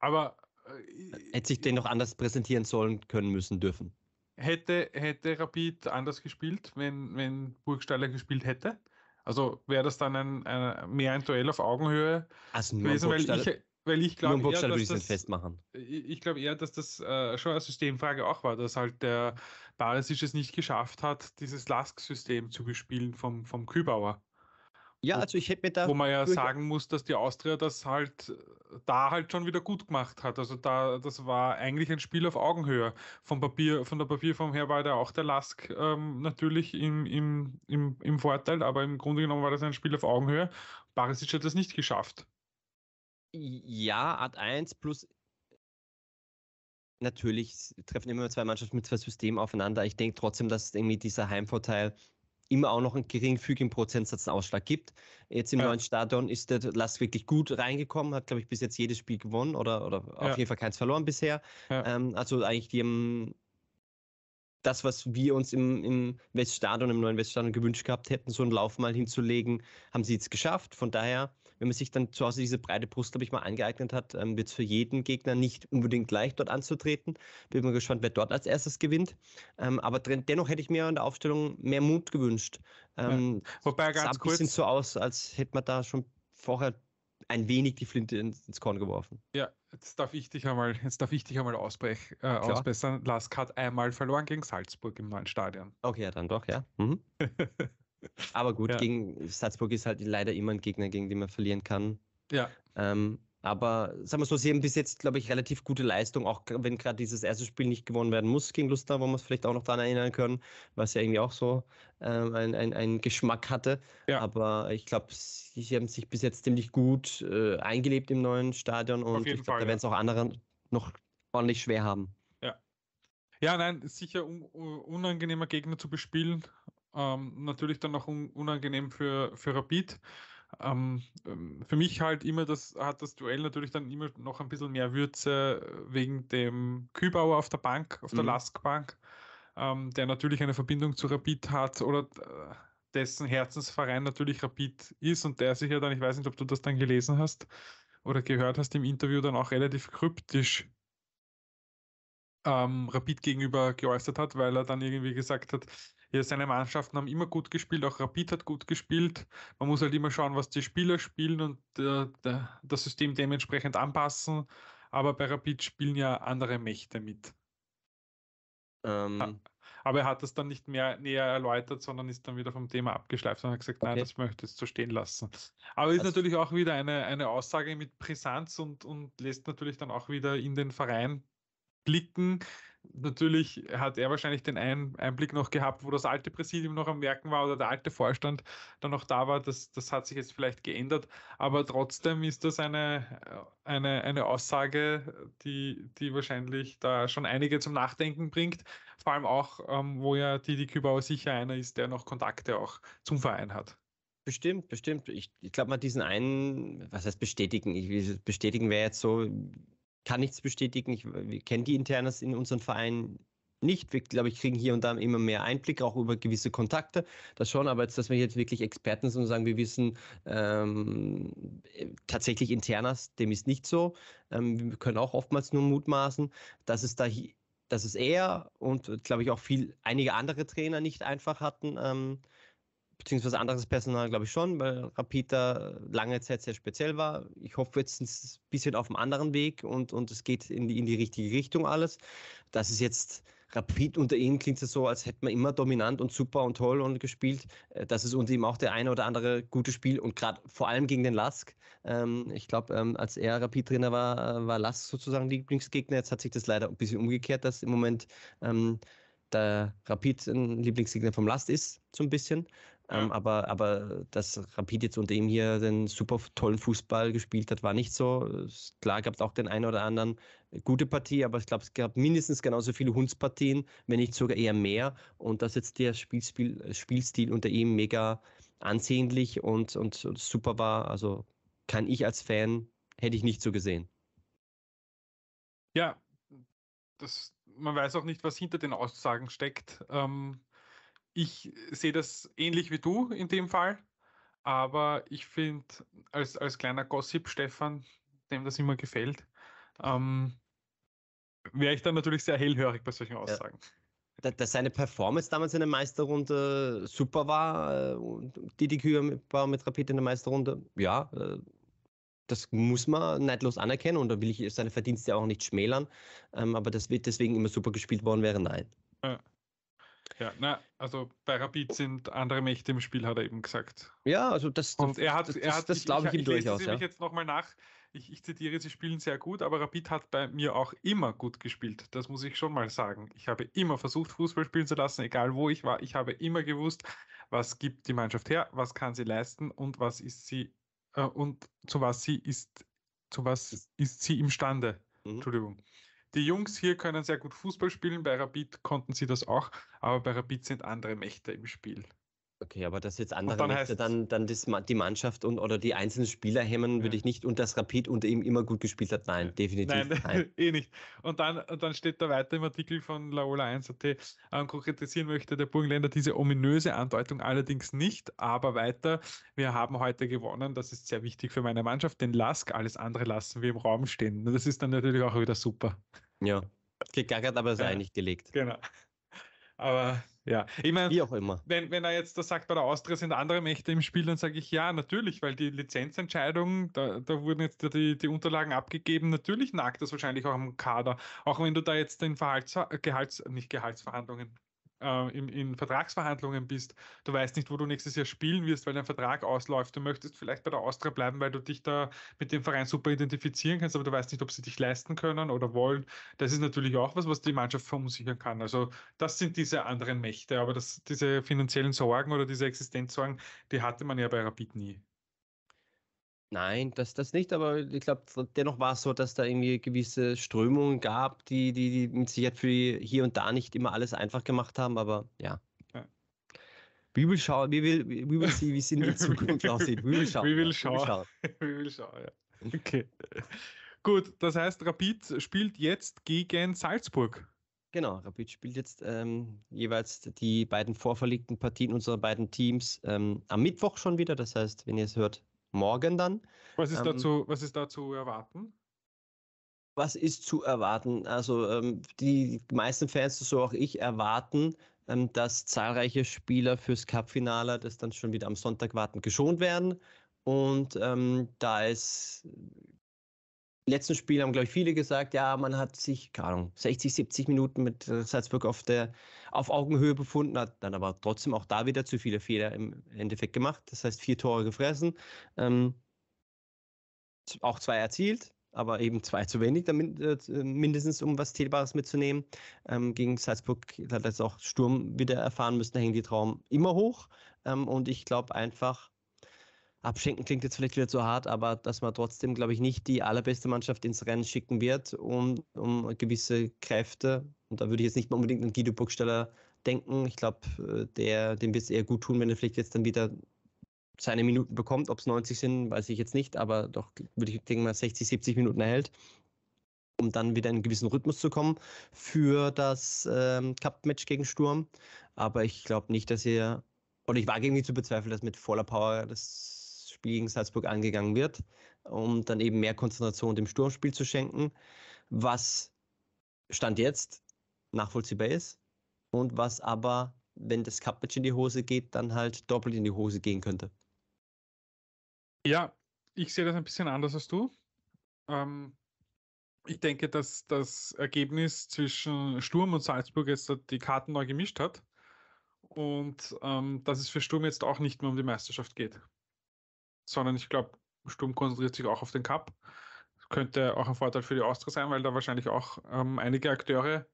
Speaker 1: Aber äh, hätte sich den noch anders präsentieren sollen können müssen dürfen.
Speaker 2: Hätte, hätte Rapid anders gespielt, wenn, wenn Burgstaller gespielt hätte? Also wäre das dann ein, ein, mehr ein Duell auf Augenhöhe also gewesen, weil ich, weil ich glaube eher, dass das, festmachen. Ich glaube eher, dass das äh, schon eine Systemfrage auch war, dass halt der Barisic es nicht geschafft hat, dieses Lask-System zu bespielen vom, vom Kübauer. Ja, also ich hätte mir da. Wo man ja sagen muss, dass die Austria das halt äh, da halt schon wieder gut gemacht hat. Also da, das war eigentlich ein Spiel auf Augenhöhe. Vom Papier, von der Papierform her war da auch der Lask ähm, natürlich im, im, im, im Vorteil, aber im Grunde genommen war das ein Spiel auf Augenhöhe. Barisic hat das nicht geschafft.
Speaker 1: Ja, Art 1 plus natürlich treffen immer zwei Mannschaften mit zwei Systemen aufeinander. Ich denke trotzdem, dass irgendwie dieser Heimvorteil immer auch noch einen geringfügigen Prozentsatz Ausschlag gibt. Jetzt im ja. neuen Stadion ist der Last wirklich gut reingekommen, hat, glaube ich, bis jetzt jedes Spiel gewonnen oder, oder ja. auf jeden Fall keins verloren bisher. Ja. Ähm, also eigentlich die haben das, was wir uns im, im Weststadion, im neuen Weststadion gewünscht gehabt hätten, so einen Lauf mal hinzulegen, haben sie jetzt geschafft. Von daher wenn man sich dann zu Hause diese breite Brust, glaube ich, mal angeeignet hat, ähm, wird es für jeden Gegner nicht unbedingt leicht, dort anzutreten. Bin mal gespannt, wer dort als erstes gewinnt. Ähm, aber dennoch hätte ich mir in der Aufstellung mehr Mut gewünscht. Ähm, ja. Wobei ganz sah kurz. Sieht so aus, als hätte man da schon vorher ein wenig die Flinte ins Korn geworfen.
Speaker 2: Ja, jetzt darf ich dich einmal, jetzt darf ich dich einmal ausbrech, äh, ausbessern. Lask hat einmal verloren gegen Salzburg im neuen Stadion.
Speaker 1: Okay, ja, dann doch, ja. Mhm. Aber gut, ja. gegen Salzburg ist halt leider immer ein Gegner, gegen den man verlieren kann. Ja. Ähm, aber sagen wir so, sie haben bis jetzt, glaube ich, relativ gute Leistung, auch wenn gerade dieses erste Spiel nicht gewonnen werden muss gegen Luster, wo wir uns vielleicht auch noch daran erinnern können, was ja irgendwie auch so ähm, ein, ein, ein Geschmack hatte. Ja. Aber ich glaube, sie, sie haben sich bis jetzt ziemlich gut äh, eingelebt im neuen Stadion und ich glaube, da werden es auch andere noch ordentlich schwer haben. Ja, ja
Speaker 2: nein, sicher un unangenehmer Gegner zu bespielen, ähm, natürlich dann noch un unangenehm für, für Rapid. Ähm, ähm, für mich halt immer das, hat das Duell natürlich dann immer noch ein bisschen mehr Würze äh, wegen dem Kübauer auf der Bank, auf der mhm. Lask-Bank, ähm, der natürlich eine Verbindung zu Rapid hat oder äh, dessen Herzensverein natürlich Rapid ist und der sich ja dann, ich weiß nicht, ob du das dann gelesen hast oder gehört hast im Interview, dann auch relativ kryptisch ähm, Rapid gegenüber geäußert hat, weil er dann irgendwie gesagt hat, ja, seine Mannschaften haben immer gut gespielt, auch Rapid hat gut gespielt. Man muss halt immer schauen, was die Spieler spielen und äh, das System dementsprechend anpassen. Aber bei Rapid spielen ja andere Mächte mit. Ähm. Aber er hat das dann nicht mehr näher erläutert, sondern ist dann wieder vom Thema abgeschleift und hat gesagt, nein, okay. das möchte ich so stehen lassen. Aber ist also, natürlich auch wieder eine, eine Aussage mit Brisanz und, und lässt natürlich dann auch wieder in den Verein blicken, Natürlich hat er wahrscheinlich den Ein Einblick noch gehabt, wo das alte Präsidium noch am Werken war oder der alte Vorstand dann noch da war. Das, das hat sich jetzt vielleicht geändert. Aber trotzdem ist das eine, eine, eine Aussage, die, die wahrscheinlich da schon einige zum Nachdenken bringt. Vor allem auch, ähm, wo ja Didi Kübauer sicher einer ist, der noch Kontakte auch zum Verein hat.
Speaker 1: Bestimmt, bestimmt. Ich, ich glaube mal diesen einen, was heißt bestätigen? Ich, bestätigen wäre jetzt so, kann nichts bestätigen. Ich, wir kennen die Internas in unseren Vereinen nicht. Wir, glaube ich, kriegen hier und da immer mehr Einblick, auch über gewisse Kontakte. Das schon, aber jetzt, dass wir jetzt wirklich Experten sind und sagen, wir wissen ähm, tatsächlich Internas, dem ist nicht so. Ähm, wir können auch oftmals nur mutmaßen, dass es da dass es er und glaube ich auch viel einige andere Trainer nicht einfach hatten, ähm, beziehungsweise anderes Personal, glaube ich schon, weil Rapita lange Zeit sehr speziell war. Ich hoffe, jetzt sind es ein bisschen auf einem anderen Weg und, und es geht in die, in die richtige Richtung alles. Das ist jetzt Rapid unter ihnen klingt es so, als hätten wir immer dominant und super und toll und gespielt. Äh, das ist unter ihm auch der eine oder andere gute Spiel und gerade vor allem gegen den Lask. Ähm, ich glaube, ähm, als er Rapid-Trainer war, äh, war Lask sozusagen Lieblingsgegner. Jetzt hat sich das leider ein bisschen umgekehrt, dass im Moment ähm, der Rapid ein Lieblingsgegner vom Last ist, so ein bisschen. Ja. Ähm, aber, aber dass Rapid jetzt unter ihm hier den super tollen Fußball gespielt hat, war nicht so. Klar gab es auch den einen oder anderen gute Partie, aber ich glaube, es gab mindestens genauso viele Hundspartien, wenn nicht sogar eher mehr. Und dass jetzt der Spielspiel, äh, Spielstil unter ihm mega ansehnlich und, und, und super war, also kann ich als Fan, hätte ich nicht so gesehen.
Speaker 2: Ja, das, man weiß auch nicht, was hinter den Aussagen steckt. Ähm, ich äh, sehe das ähnlich wie du in dem Fall, aber ich finde, als, als kleiner Gossip, Stefan, dem das immer
Speaker 1: gefällt, ähm, wäre ich dann natürlich sehr hellhörig bei solchen Aussagen. Ja. Dass seine Performance damals in der Meisterrunde super war, äh, die die Kühe war mit Rapid in der Meisterrunde, ja, äh, das muss man neidlos anerkennen und da will ich seine Verdienste auch nicht schmälern, ähm, aber das wird deswegen immer super gespielt worden wäre, nein. Ja.
Speaker 2: Ja, na, also bei Rapid sind andere Mächte im Spiel, hat er eben gesagt.
Speaker 1: Ja, also das, Und er
Speaker 2: hat, das, er hat, das, das glaube ich, ich, ihm durchaus. Ich lese ja. jetzt nochmal nach. Ich, ich zitiere, sie spielen sehr gut, aber Rapid hat bei mir auch immer gut gespielt. Das muss ich schon mal sagen. Ich habe immer versucht, Fußball spielen zu lassen, egal wo ich war. Ich habe immer gewusst, was gibt die Mannschaft her, was kann sie leisten und was ist sie äh, und zu was sie ist, zu was ist sie imstande. Mhm. Entschuldigung. Die Jungs hier können sehr gut Fußball spielen, bei Rapid konnten sie das auch, aber bei Rapid sind andere Mächte im Spiel.
Speaker 1: Okay, aber dass jetzt andere und dann, Nächte dann, dann das, die Mannschaft und oder die einzelnen Spieler hemmen, ja. würde ich nicht. Und das Rapid unter ihm immer gut gespielt hat, nein, definitiv nein.
Speaker 2: nein. eh nicht. Und dann, und dann steht da weiter im Artikel von Laola 1.at, ähm, konkretisieren möchte der Burgenländer diese ominöse Andeutung allerdings nicht, aber weiter, wir haben heute gewonnen, das ist sehr wichtig für meine Mannschaft, den Lask, alles andere lassen wir im Raum stehen. Das ist dann natürlich auch wieder super.
Speaker 1: Ja, gegagert, aber sei ja. nicht gelegt.
Speaker 2: Genau. Aber ja, ich meine, wie auch immer. Wenn, wenn er jetzt das sagt, bei der Austria sind andere Mächte im Spiel, dann sage ich ja, natürlich, weil die Lizenzentscheidung, da, da wurden jetzt die, die Unterlagen abgegeben, natürlich nagt das wahrscheinlich auch am Kader. Auch wenn du da jetzt den Verhalts, Gehalts, nicht Gehaltsverhandlungen, äh, in, in Vertragsverhandlungen bist. Du weißt nicht, wo du nächstes Jahr spielen wirst, weil dein Vertrag ausläuft. Du möchtest vielleicht bei der Austria bleiben, weil du dich da mit dem Verein super identifizieren kannst, aber du weißt nicht, ob sie dich leisten können oder wollen. Das ist natürlich auch was, was die Mannschaft verunsichern kann. Also das sind diese anderen Mächte, aber das, diese finanziellen Sorgen oder diese Existenzsorgen, die hatte
Speaker 1: man ja bei Rapid nie. Nein, das, das nicht, aber ich glaube, dennoch war es so, dass da irgendwie gewisse Strömungen gab, die, die, die mit Sicherheit für hier und da nicht immer alles einfach gemacht haben, aber ja. ja. We will schauen, we will, we will see, wie es in der Zukunft aussieht. Wir will schauen. Wir will schauen.
Speaker 2: We will schauen, ja. Mhm. Okay. Gut, das heißt, Rapid spielt jetzt gegen Salzburg.
Speaker 1: Genau, Rapid spielt jetzt ähm, jeweils die beiden vorverlegten Partien unserer beiden Teams ähm, am Mittwoch schon wieder. Das heißt, wenn ihr es hört, morgen dann. Was ist, ähm, dazu,
Speaker 2: was ist da zu erwarten?
Speaker 1: Was ist zu erwarten? Also ähm, die meisten Fans, so auch ich, erwarten, ähm, dass zahlreiche Spieler fürs Cup-Finale, das dann schon wieder am Sonntag warten, geschont werden. Und ähm, da es letzten Spiel haben, glaube ich, viele gesagt, ja, man hat sich, keine Ahnung, 60, 70 Minuten mit äh, Salzburg auf, der, auf Augenhöhe befunden, hat dann aber trotzdem auch da wieder zu viele Fehler im Endeffekt gemacht. Das heißt, vier Tore gefressen, ähm, auch zwei erzielt, aber eben zwei zu wenig, damit, äh, äh mindestens um was Zählbares mitzunehmen. Ähm, gegen Salzburg hat jetzt auch Sturm wieder erfahren müssen, da hängen die Traum immer hoch. Ähm, und ich glaube einfach, Abschenken klingt jetzt vielleicht wieder zu hart, aber dass man trotzdem, glaube ich, nicht die allerbeste Mannschaft ins Rennen schicken wird, um, um gewisse Kräfte. Und da würde ich jetzt nicht mal unbedingt an Guido Burgstaller denken. Ich glaube, äh, dem wird es eher gut tun, wenn er vielleicht jetzt dann wieder seine Minuten bekommt. Ob es 90 sind, weiß ich jetzt nicht, aber doch würde ich denken mal 60, 70 Minuten erhält, um dann wieder in einen gewissen Rhythmus zu kommen für das ähm, Cup-Match gegen Sturm. Aber ich glaube nicht, dass er, oder ich wage irgendwie zu bezweifeln, dass mit voller Power das Spiel gegen Salzburg angegangen wird, um dann eben mehr Konzentration dem Sturmspiel zu schenken, was Stand jetzt nachvollziehbar ist und was aber, wenn das Cup-Match in die Hose geht, dann halt doppelt in die Hose gehen könnte.
Speaker 2: Ja, ich sehe das ein bisschen anders als du. Ähm, ich denke, dass das Ergebnis zwischen Sturm und Salzburg jetzt die Karten neu gemischt hat und ähm, dass es für Sturm jetzt auch nicht mehr um die Meisterschaft geht sondern ich glaube, Sturm konzentriert sich auch auf den Cup. könnte auch ein Vorteil für die Austria sein, weil da wahrscheinlich auch ähm, einige Akteure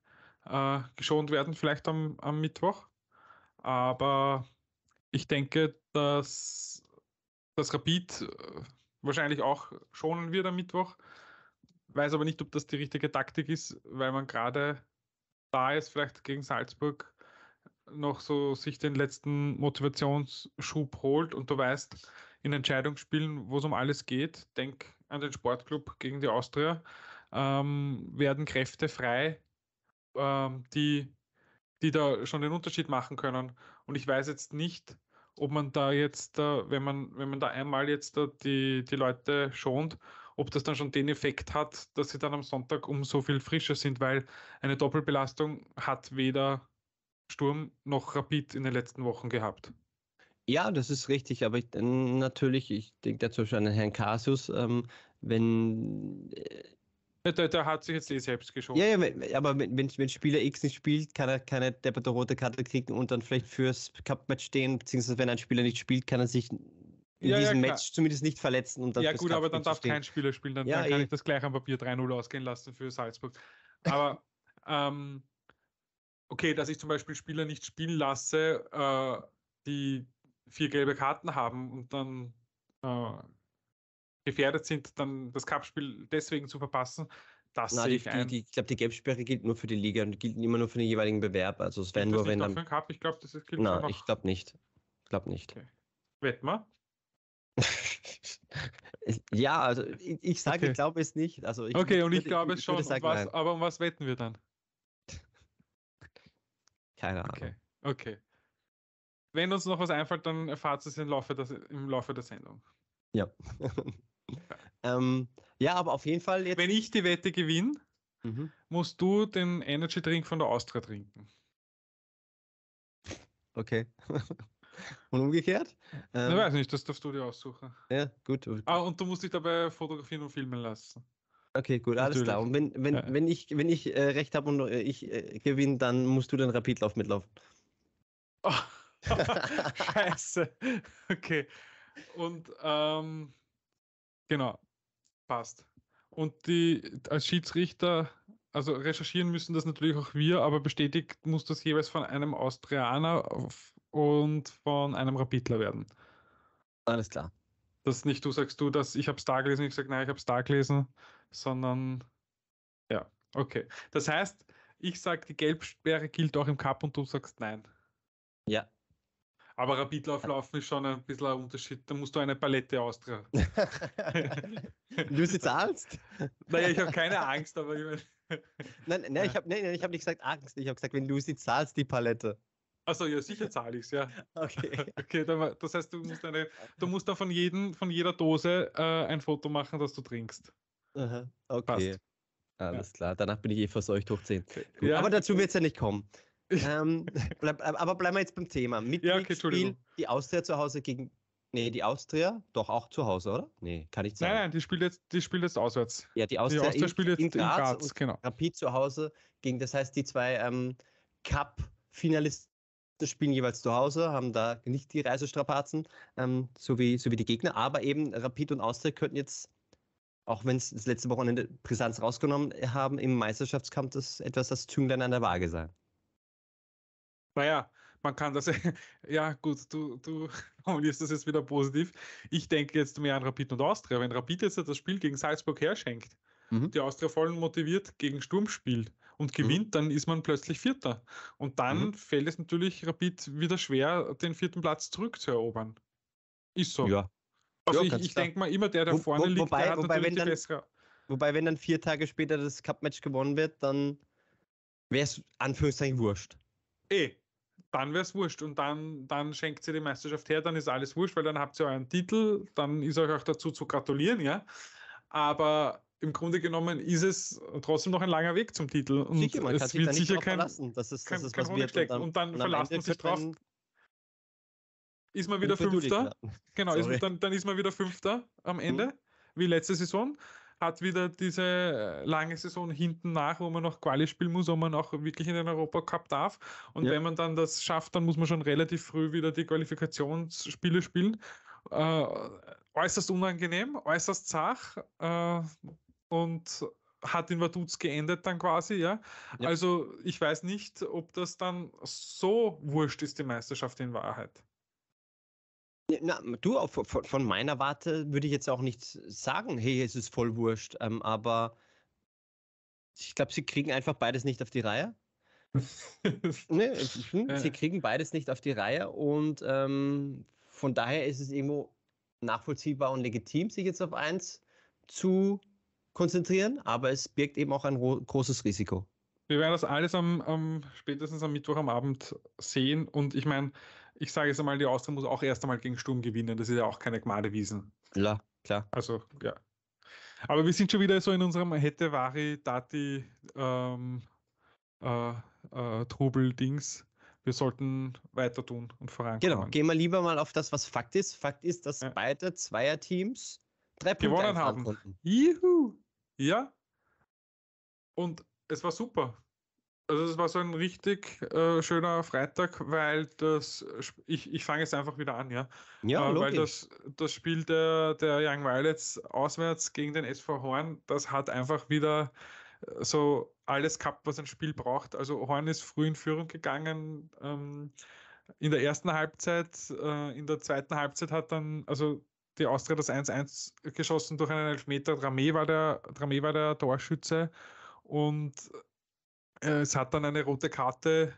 Speaker 2: äh, geschont werden, vielleicht am, am Mittwoch. Aber ich denke, dass das Rapid äh, wahrscheinlich auch schonen wird am Mittwoch. Weiß aber nicht, ob das die richtige Taktik ist, weil man gerade da ist, vielleicht gegen Salzburg noch so sich den letzten Motivationsschub holt und du weißt, in Entscheidungsspielen, wo es um alles geht, denk an den Sportclub gegen die Austria, ähm, werden Kräfte frei, ähm, die, die da schon den Unterschied machen können. Und ich weiß jetzt nicht, ob man da jetzt, äh, wenn man, wenn man da einmal jetzt äh, die, die Leute schont, ob das dann schon den Effekt hat, dass sie dann am Sonntag um so viel frischer sind, weil eine Doppelbelastung hat weder Sturm noch Rapid in den letzten Wochen gehabt.
Speaker 1: Ja, das ist richtig, aber ich, natürlich, ich denke da zum an Herrn Cassius, ähm, wenn. Äh,
Speaker 2: der, der, hat sich jetzt eh selbst geschoben.
Speaker 1: Ja, ja aber wenn, wenn, Spieler X nicht spielt, kann er keine depperte rote Karte kriegen und dann vielleicht fürs Cup-Match stehen, beziehungsweise wenn ein Spieler nicht spielt, kann er sich in ja, diesem ja, Match zumindest nicht verletzen. Und dann ja gut, aber dann darf kein Spieler spielen, dann, ja, dann kann eh. ich das gleich am
Speaker 2: Papier 3-0 ausgehen lassen für Salzburg. Aber ähm, okay, dass ich zum Beispiel Spieler nicht spielen lasse, äh, die vier gelbe Karten haben und dann äh, gefährdet sind, dann das Cup-Spiel deswegen zu verpassen.
Speaker 1: Das Na, sehe die, ich, die, die, ich glaube, die Gelbsperre gilt nur für die Liga und gilt immer nur für den jeweiligen Bewerb. Also es wären nur, wenn dann.
Speaker 2: Cup? Ich glaube, das ist, gilt Na, ich
Speaker 1: glaube nicht. Ich glaube nicht. Okay. Wetten wir? ja, also ich, ich sage, okay. ich glaube es nicht. Also ich, okay, und ich glaube es schon. Sagen, was,
Speaker 2: aber um was wetten wir dann?
Speaker 1: Keine Ahnung. Okay,
Speaker 2: okay. Wenn uns noch was einfällt, dann erfahrt es im Laufe der, im Laufe der Sendung.
Speaker 1: Ja. ähm, ja, aber auf jeden Fall jetzt.
Speaker 2: Wenn ich die Wette gewinne, mhm. musst du den Energy Drink von der Austria trinken.
Speaker 1: Okay. und umgekehrt? Ähm, ich weiß nicht, das darfst du dir aussuchen. Ja, gut.
Speaker 2: Ah, und du musst dich dabei fotografieren und filmen lassen.
Speaker 1: Okay, gut, alles Natürlich. klar. Und wenn, wenn, ja. wenn ich, wenn ich äh, recht habe und äh, ich äh, gewinne, dann musst du den Rapidlauf mitlaufen. Oh. Scheiße.
Speaker 2: Okay. Und ähm, genau, passt. Und die als Schiedsrichter, also recherchieren müssen das natürlich auch wir, aber bestätigt muss das jeweils von einem Austrianer und von einem Rapidler werden. Alles klar. Das ist nicht du sagst du, dass ich habe es da gelesen, ich sage, nein, ich habe es da gelesen, sondern ja, okay. Das heißt, ich sage, die Gelbsperre gilt auch im Cup und du sagst nein. Ja. Aber laufen ist schon ein bisschen ein Unterschied. Da musst du eine Palette austragen.
Speaker 1: du bist jetzt Angst? Naja, ich habe keine Angst, aber ich meine. nein, nein, ich habe nein, hab nicht gesagt Angst. Ich habe gesagt, wenn du sie zahlst, die Palette. Achso, ja, sicher zahle ich es, ja. Okay. okay dann, das heißt, du musst, eine,
Speaker 2: du musst dann von, jedem, von jeder Dose äh, ein Foto machen, dass du trinkst.
Speaker 1: Aha, okay. Passt. Alles ja. klar, danach bin ich eh verseucht hoch 10. ja. Aber dazu wird es ja nicht kommen ähm, bleib, äh, aber bleiben wir jetzt beim Thema. Mit ja, okay, Spiel, die Austria zu Hause gegen. Nee, die Austria doch auch zu Hause, oder? Nee, kann ich sagen. Nein, nein, die spielt jetzt, die spielt jetzt auswärts. Ja, die Austria, die Austria spielt jetzt in, Graz, in Graz genau. Rapid zu Hause gegen, das heißt, die zwei ähm, Cup-Finalisten spielen jeweils zu Hause, haben da nicht die Reisestrapazen, ähm, so, wie, so wie die Gegner. Aber eben Rapid und Austria könnten jetzt, auch wenn es das letzte Wochenende Brisanz rausgenommen haben, im Meisterschaftskampf das etwas das Zünglein an der Waage sein.
Speaker 2: Naja, man kann das, ja gut, du, du formulierst das jetzt wieder positiv. Ich denke jetzt mehr an Rapid und Austria. Wenn Rapid jetzt das Spiel gegen Salzburg herschenkt, mhm. die Austria voll motiviert gegen Sturm spielt und gewinnt, mhm. dann ist man plötzlich Vierter. Und dann mhm. fällt es natürlich Rapid wieder schwer, den vierten Platz zurückzuerobern.
Speaker 1: Ist so. Ja. Also ja, ich, ich denke mal, immer der, der wo, vorne wo, liegt, wobei, der hat wobei, natürlich wenn dann, bessere. Wobei, wenn dann vier Tage später das Cup-Match gewonnen wird, dann wäre es Anführungszeichen wurscht.
Speaker 2: Eh, dann wäre es wurscht. Und dann, dann schenkt sie die Meisterschaft her, dann ist alles wurscht, weil dann habt ihr euren Titel, dann ist euch auch dazu zu gratulieren, ja. Aber im Grunde genommen ist es trotzdem noch ein langer Weg zum Titel. Und sicher, man es wird sicher kein, verlassen.
Speaker 1: Das ist, das kein, ist, kein wird. Und dann, und dann und verlassen man sich drauf.
Speaker 2: Ist man wieder Fünfter. Genau, ist, dann, dann ist man wieder Fünfter am Ende, hm. wie letzte Saison hat wieder diese äh, lange Saison hinten nach, wo man noch Quali spielen muss, wo man auch wirklich in den Europacup darf. Und ja. wenn man dann das schafft, dann muss man schon relativ früh wieder die Qualifikationsspiele spielen. Äh, äußerst unangenehm, äußerst zach äh, und hat in Vaduz geendet dann quasi, ja? ja. Also ich weiß nicht, ob das dann so wurscht ist, die Meisterschaft in Wahrheit.
Speaker 1: Na, du, von meiner Warte würde ich jetzt auch nicht sagen, hey, es ist voll wurscht, ähm, aber ich glaube, sie kriegen einfach beides nicht auf die Reihe. nee, sie kriegen beides nicht auf die Reihe und ähm, von daher ist es irgendwo nachvollziehbar und legitim, sich jetzt auf eins zu konzentrieren, aber es birgt eben auch ein großes Risiko. Wir werden das alles am, am spätestens am Mittwoch
Speaker 2: am Abend sehen und ich meine, ich sage es einmal, die Austria muss auch erst einmal gegen Sturm gewinnen. Das ist ja auch keine Gmadewiesen. Klar, klar. Also, ja. Aber wir sind schon wieder so in unserem Hätte, Wari, Dati, ähm, äh, äh, Trubel-Dings. Wir sollten weiter tun und vorankommen. Genau, gehen
Speaker 1: wir lieber mal auf das, was Fakt ist. Fakt ist, dass ja. beide Zweierteams drei Punkte gewonnen haben.
Speaker 2: Juhu! Ja. Und es war super. Also es war so ein richtig äh, schöner Freitag, weil das ich, ich fange jetzt einfach wieder an, ja. Ja, äh, logisch. Weil das, das Spiel der, der Young Violets auswärts gegen den SV Horn, das hat einfach wieder äh, so alles gehabt, was ein Spiel braucht. Also Horn ist früh in Führung gegangen. Ähm, in der ersten Halbzeit, äh, in der zweiten Halbzeit hat dann, also die Austria das 1-1 geschossen durch einen Elfmeter. Drame war der, Dramé war der Torschütze. Und äh, es hat dann eine rote Karte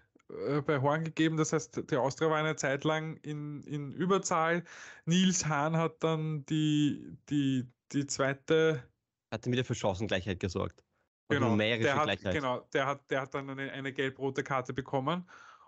Speaker 2: äh, bei Horn gegeben. Das heißt, die Austria war eine Zeit lang in, in Überzahl. Nils Hahn hat dann die, die, die zweite. Hat wieder für Chancengleichheit
Speaker 1: gesorgt. genau, der hat, genau
Speaker 2: der, hat, der hat dann eine, eine gelb-rote Karte bekommen.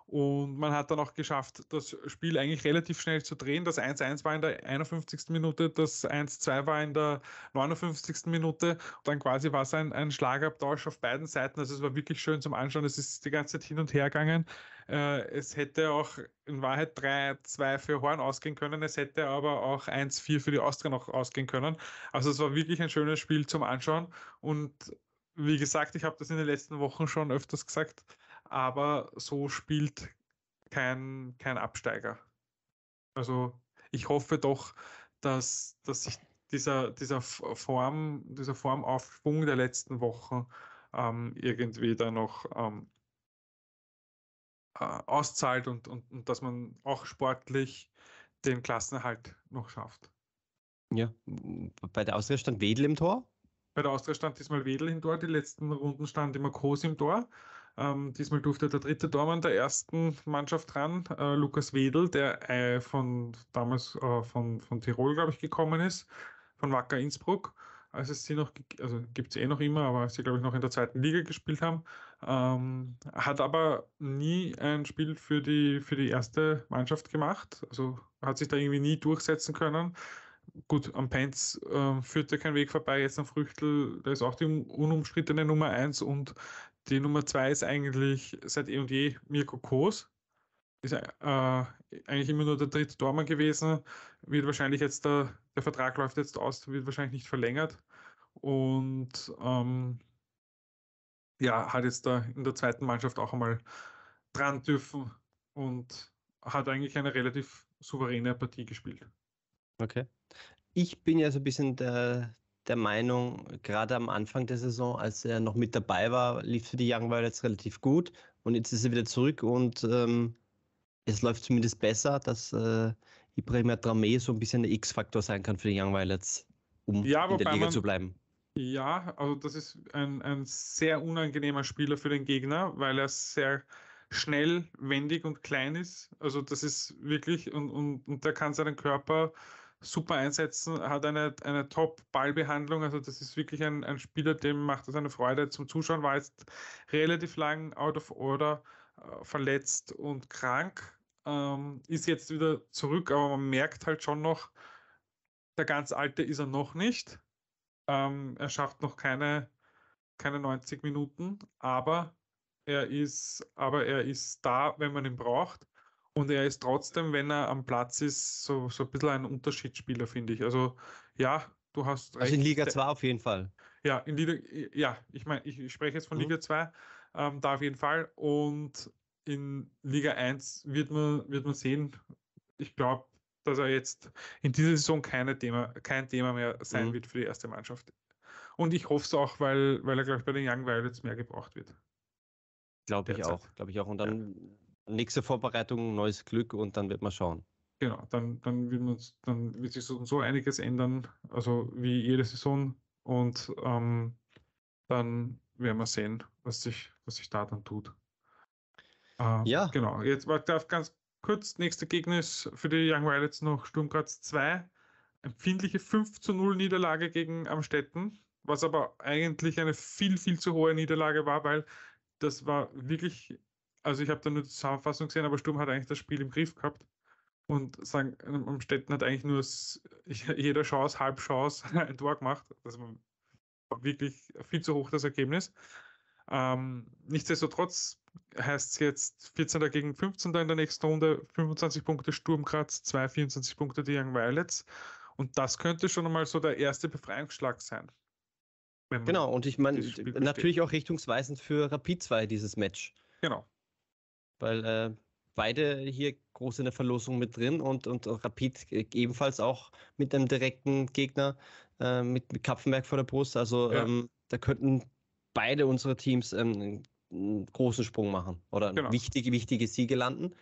Speaker 2: Und man hat dann auch geschafft, das Spiel eigentlich relativ schnell zu drehen. Das 1-1 war in der 51. Minute, das 1-2 war in der 59. Minute. Und dann quasi war es ein, ein Schlagabtausch auf beiden Seiten. Also es war wirklich schön zum Anschauen. Es ist die ganze Zeit hin und her gegangen. Äh, es hätte auch in Wahrheit 3-2 für Horn ausgehen können. Es hätte aber auch 1-4 für die Austria noch ausgehen können. Also es war wirklich ein schönes Spiel zum Anschauen. Und wie gesagt, ich habe das in den letzten Wochen schon öfters gesagt, aber so spielt kein, kein Absteiger. Also ich hoffe doch, dass, dass sich dieser, dieser Form, dieser Formaufschwung der letzten Wochen ähm, irgendwie da noch ähm, äh, auszahlt und, und, und dass man auch sportlich den Klassenerhalt noch schafft.
Speaker 1: Ja, bei der Austria stand Wedel im Tor?
Speaker 2: Bei der Austria stand diesmal Wedel im Tor, die letzten Runden stand immer Kos im Tor. Ähm, diesmal durfte der dritte Tormann der ersten Mannschaft ran, äh, Lukas Wedel, der äh, von damals äh, von, von Tirol, glaube ich, gekommen ist, von Wacker Innsbruck. Als es sie noch, also gibt es eh noch immer, aber sie, glaube ich, noch in der zweiten Liga gespielt haben. Ähm, hat aber nie ein Spiel für die, für die erste Mannschaft gemacht. Also hat sich da irgendwie nie durchsetzen können gut, am Penz äh, führte kein Weg vorbei, jetzt am Früchtel, da ist auch die unumstrittene Nummer 1 und die Nummer zwei ist eigentlich seit eh und je Mirko Kos. Ist äh, eigentlich immer nur der dritte Dormer gewesen. Wird wahrscheinlich jetzt der, der Vertrag läuft jetzt aus, wird wahrscheinlich nicht verlängert. Und ähm, ja, hat jetzt da in der zweiten Mannschaft auch einmal dran dürfen und hat eigentlich eine relativ souveräne Partie gespielt.
Speaker 1: Okay. Ich bin ja so ein bisschen der, der Meinung, gerade am Anfang der Saison, als er noch mit dabei war, lief für die Young Violets relativ gut. Und jetzt ist er wieder zurück und ähm, es läuft zumindest besser, dass äh, Ibrahim Adramé so ein bisschen der X-Faktor sein kann für die Young Violets, um ja, in der Liga zu bleiben.
Speaker 2: Ja, also das ist ein, ein sehr unangenehmer Spieler für den Gegner, weil er sehr schnell, wendig und klein ist. Also das ist wirklich, und, und, und der kann seinen Körper super einsetzen, hat eine, eine Top-Ballbehandlung. Also das ist wirklich ein, ein Spieler, dem macht das eine Freude. Zum Zuschauen war jetzt relativ lang out of order, äh, verletzt und krank. Ähm, ist jetzt wieder zurück, aber man merkt halt schon noch, der ganz alte ist er noch nicht. Ähm, er schafft noch keine, keine 90 Minuten, aber er ist, aber er ist da, wenn man ihn braucht. Und er ist trotzdem, wenn er am Platz ist, so, so ein bisschen ein Unterschiedsspieler, finde ich. Also ja, du hast recht. Also in Liga 2 auf jeden Fall. Ja, in Liga, ja, ich meine, ich, spreche jetzt von mhm. Liga 2, ähm, da auf jeden Fall. Und in Liga 1 wird man, wird man sehen, ich glaube, dass er jetzt in dieser Saison keine Thema, kein Thema mehr sein mhm. wird für die erste Mannschaft. Und ich hoffe es auch, weil, weil er, glaube ich, bei den Young Violets mehr gebraucht wird.
Speaker 1: Glaube ich auch, glaube ich auch. Und dann ja nächste Vorbereitung, neues Glück und dann wird man schauen.
Speaker 2: Genau, dann, dann, wird, man, dann wird sich so, so einiges ändern, also wie jede Saison. Und ähm, dann werden wir sehen, was sich, was sich da dann tut. Äh, ja. Genau, jetzt war darf ganz kurz, nächster Gegner ist für die Young Violets noch Sturm Graz 2. Empfindliche 5 zu 0 Niederlage gegen Amstetten, was aber eigentlich eine viel, viel zu hohe Niederlage war, weil das war wirklich also ich habe da nur die Zusammenfassung gesehen, aber Sturm hat eigentlich das Spiel im Griff gehabt. Und sagen, ähm, Amstetten hat eigentlich nur jede Chance, halb Chance ein Tor gemacht. Das war wirklich viel zu hoch das Ergebnis. Ähm, nichtsdestotrotz heißt es jetzt 14. gegen 15. in der nächsten Runde, 25 Punkte Sturm Graz, 2, 24 Punkte die Young Violets.
Speaker 1: Und das könnte schon einmal so der erste
Speaker 2: Befreiungsschlag sein.
Speaker 1: Genau, und ich meine, natürlich auch richtungsweisend für Rapid 2 dieses Match. Genau weil äh, beide hier groß in der Verlosung mit drin und, und Rapid e, ebenfalls auch mit einem direkten Gegner, äh, mit, mit Kapfenberg vor der Brust. Also ja. ähm, da könnten beide unsere Teams ähm, einen großen Sprung machen oder genau. wichtige, wichtige Siege landen.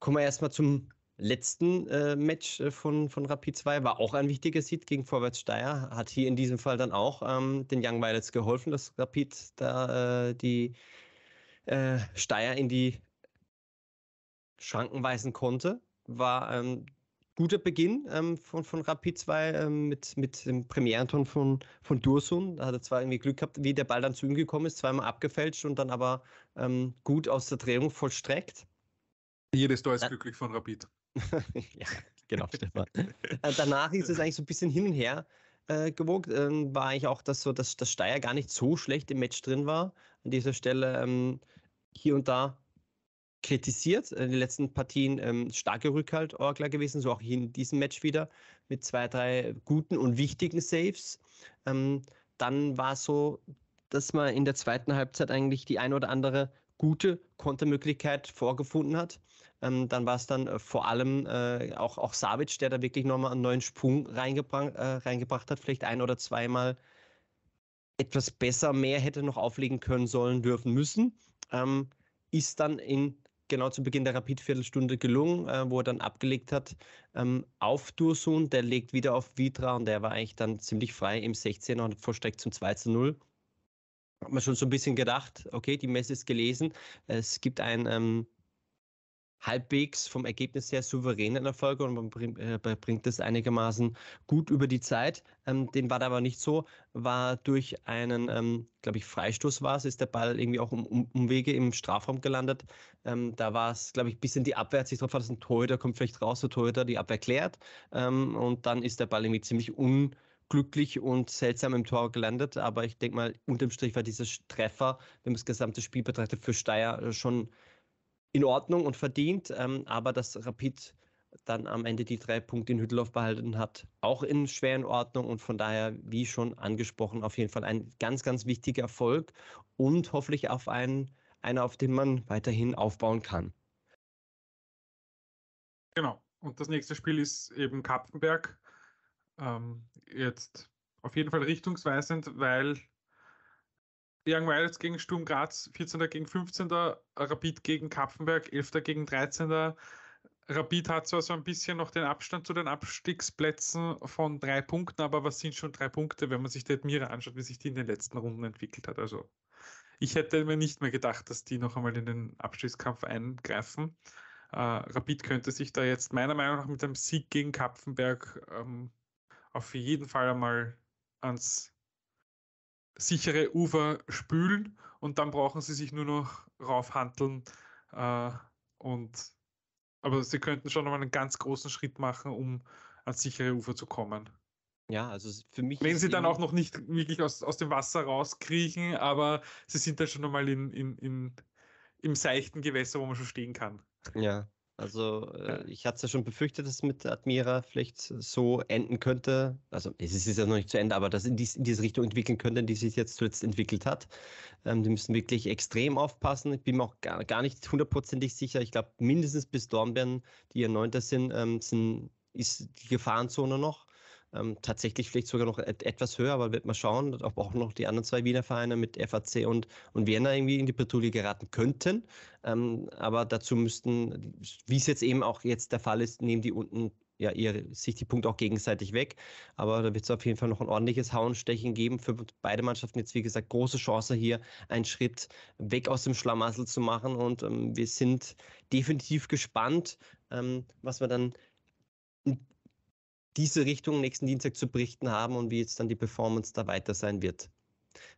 Speaker 1: Kommen wir erstmal zum letzten äh, Match äh, von, von Rapid 2. War auch ein wichtiger Sieg gegen Vorwärts Steyr. Hat hier in diesem Fall dann auch ähm, den Young Violets geholfen, dass Rapid da äh, die äh, Steyr in die Schranken weisen konnte, war ähm, guter Beginn ähm, von, von Rapid 2 ähm, mit, mit dem Premierenton von, von Dursun. Da hat er zwar irgendwie Glück gehabt, wie der Ball dann zu ihm gekommen ist, zweimal abgefälscht und dann aber ähm, gut aus der Drehung vollstreckt. Jedes
Speaker 2: Tor ist ja. glücklich von Rapid. ja, genau, Stefan.
Speaker 1: Äh, danach ist es eigentlich so ein bisschen hin und her äh, gewogt. Ähm, war eigentlich auch, dass so, dass, dass Steyr gar nicht so schlecht im Match drin war. An dieser Stelle ähm, hier und da kritisiert. In den letzten Partien ähm, starker Rückhalt gewesen, so auch hier in diesem Match wieder mit zwei, drei guten und wichtigen Saves. Ähm, dann war es so, dass man in der zweiten Halbzeit eigentlich die ein oder andere gute Kontermöglichkeit vorgefunden hat. Ähm, dann war es dann äh, vor allem äh, auch, auch Savic, der da wirklich nochmal einen neuen Sprung reingebra äh, reingebracht hat, vielleicht ein oder zweimal etwas besser, mehr hätte noch auflegen können sollen, dürfen müssen. Ähm, ist dann in genau zu Beginn der Rapid-Viertelstunde gelungen, äh, wo er dann abgelegt hat ähm, auf Dursun. Der legt wieder auf Vitra und der war eigentlich dann ziemlich frei im 16er und vollstreckt zum 2 zu 0. Hat man schon so ein bisschen gedacht, okay, die Messe ist gelesen. Es gibt ein ähm, halbwegs vom Ergebnis her souveränen Erfolge und man bring, äh, bringt es einigermaßen gut über die Zeit. Ähm, den war da aber nicht so, war durch einen, ähm, glaube ich, Freistoß war es, ist der Ball irgendwie auch um, um, um Wege im Strafraum gelandet. Ähm, da war es, glaube ich, ein bisschen die Abwehr hat sich drauf verlassen, Torhüter kommt vielleicht raus, der Torhüter die Abwehr klärt ähm, und dann ist der Ball irgendwie ziemlich un glücklich und seltsam im Tor gelandet, aber ich denke mal, unterm Strich war dieser Treffer, wenn man das gesamte Spiel betrachtet, für Steyr äh, schon in Ordnung und verdient, ähm, aber dass Rapid dann am Ende die drei Punkte in Hüttelhof behalten hat, auch in schweren Ordnung und von daher, wie schon angesprochen, auf jeden Fall ein ganz, ganz wichtiger Erfolg und hoffentlich auf einen, einer, auf den man weiterhin aufbauen kann.
Speaker 2: Genau. Und das nächste Spiel ist eben Kapfenberg. Ähm, jetzt auf jeden Fall richtungsweisend, weil Young Violets gegen Sturm Graz, 14. gegen 15. Rapid gegen Kapfenberg, 11. gegen 13. Rapid hat zwar so ein bisschen noch den Abstand zu den Abstiegsplätzen von drei Punkten, aber was sind schon drei Punkte, wenn man sich die Admira anschaut, wie sich die in den letzten Runden entwickelt hat? Also, ich hätte mir nicht mehr gedacht, dass die noch einmal in den Abstiegskampf eingreifen. Äh, Rapid könnte sich da jetzt meiner Meinung nach mit einem Sieg gegen Kapfenberg ähm, auf jeden Fall einmal ans sichere Ufer spülen und dann brauchen sie sich nur noch raufhandeln. Äh, und, aber sie könnten schon mal einen ganz großen Schritt machen, um ans sichere Ufer zu kommen. Ja, also für mich. Wenn sie dann auch noch nicht wirklich aus, aus dem Wasser rauskriechen, aber sie sind dann schon einmal in, in, in, im seichten Gewässer, wo man schon stehen kann.
Speaker 1: Ja, also äh, ich hatte es ja schon befürchtet, dass es mit Admira vielleicht so enden könnte. Also es ist ja noch nicht zu Ende, aber dass in, dies, in diese Richtung entwickeln könnte, die sich jetzt zuletzt entwickelt hat. Ähm, die müssen wirklich extrem aufpassen. Ich bin mir auch gar, gar nicht hundertprozentig sicher. Ich glaube, mindestens bis Dornbären, die ihr Neunter sind, ähm, sind ist die Gefahrenzone noch ähm, tatsächlich vielleicht sogar noch et etwas höher, aber wird man schauen, ob auch noch die anderen zwei Wiener Vereine mit FAC und, und Vienna irgendwie in die Petrouille geraten könnten. Ähm, aber dazu müssten, wie es jetzt eben auch jetzt der Fall ist, nehmen die unten ja, ihr, sich die Punkte auch gegenseitig weg. Aber da wird es auf jeden Fall noch ein ordentliches Hauenstechen geben. Für beide Mannschaften jetzt, wie gesagt, große Chance hier, einen Schritt weg aus dem Schlamassel zu machen. Und ähm, wir sind definitiv gespannt, ähm, was wir dann diese Richtung nächsten Dienstag zu berichten haben und wie jetzt dann die Performance da weiter sein wird.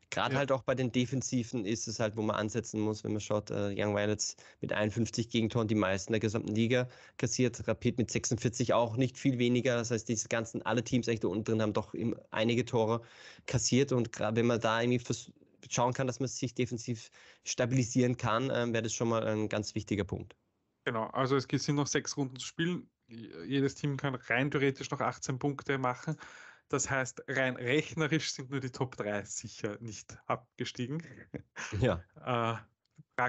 Speaker 1: Gerade ja. halt auch bei den Defensiven ist es halt, wo man ansetzen muss, wenn man schaut, äh, Young Violets mit 51 Gegentoren die meisten der gesamten Liga kassiert, Rapid mit 46 auch nicht viel weniger. Das heißt, diese ganzen, alle Teams echt da unten drin haben doch einige Tore kassiert und gerade wenn man da irgendwie schauen kann, dass man sich defensiv stabilisieren kann, äh, wäre das schon mal ein ganz wichtiger Punkt.
Speaker 2: Genau, also es sind noch sechs Runden zu spielen jedes Team kann rein theoretisch noch 18 Punkte machen. Das heißt, rein rechnerisch sind nur die Top 3 sicher nicht
Speaker 1: abgestiegen. Ja. äh,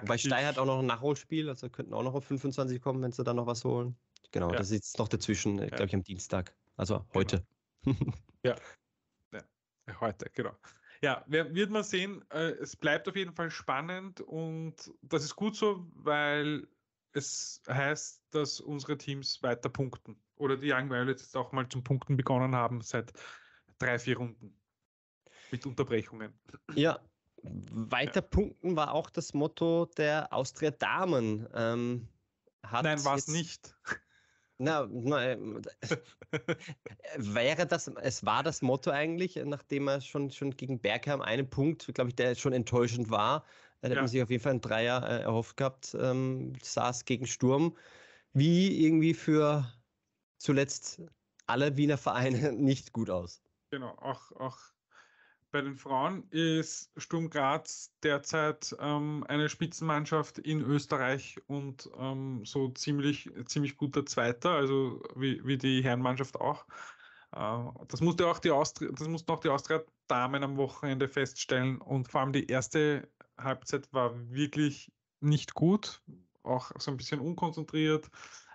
Speaker 1: Wobei Stein hat auch noch ein Nachholspiel, also könnten auch noch auf 25 kommen, wenn sie da noch was holen. Genau, ja. das ist noch dazwischen, äh, ja. glaube ich, am Dienstag. Also genau. heute. Genau. ja. ja. Heute, genau. Ja, wird man
Speaker 2: sehen. Äh, es bleibt auf jeden Fall spannend und das ist gut so, weil es heißt, dass unsere Teams weiter punkten. Oder die Young Violets jetzt auch mal zum
Speaker 1: Punkten begonnen haben seit drei, vier Runden. Mit Unterbrechungen. Ja, weiter ja. punkten war auch das Motto der Austria Damen. Ähm, Nein, war es nicht. Na, na, äh, wäre das, es war das Motto eigentlich, nachdem er schon, schon gegen Bergheim einen Punkt, glaube ich, der schon enttäuschend war, dann ja. hätte man sich auf jeden Fall ein Dreier äh, erhofft gehabt. Ähm, Saas gegen Sturm. Wie irgendwie für zuletzt alle Wiener Vereine nicht gut aus.
Speaker 2: Genau, auch, auch bei den Frauen ist Sturm Graz derzeit ähm, eine Spitzenmannschaft in Österreich und ähm, so ziemlich, ziemlich guter Zweiter, also wie, wie die Herrenmannschaft auch. Ähm, das, musste auch die Austria, das mussten auch die Austria-Damen am Wochenende feststellen und vor allem die erste Halbzeit war wirklich nicht gut, auch so ein bisschen unkonzentriert.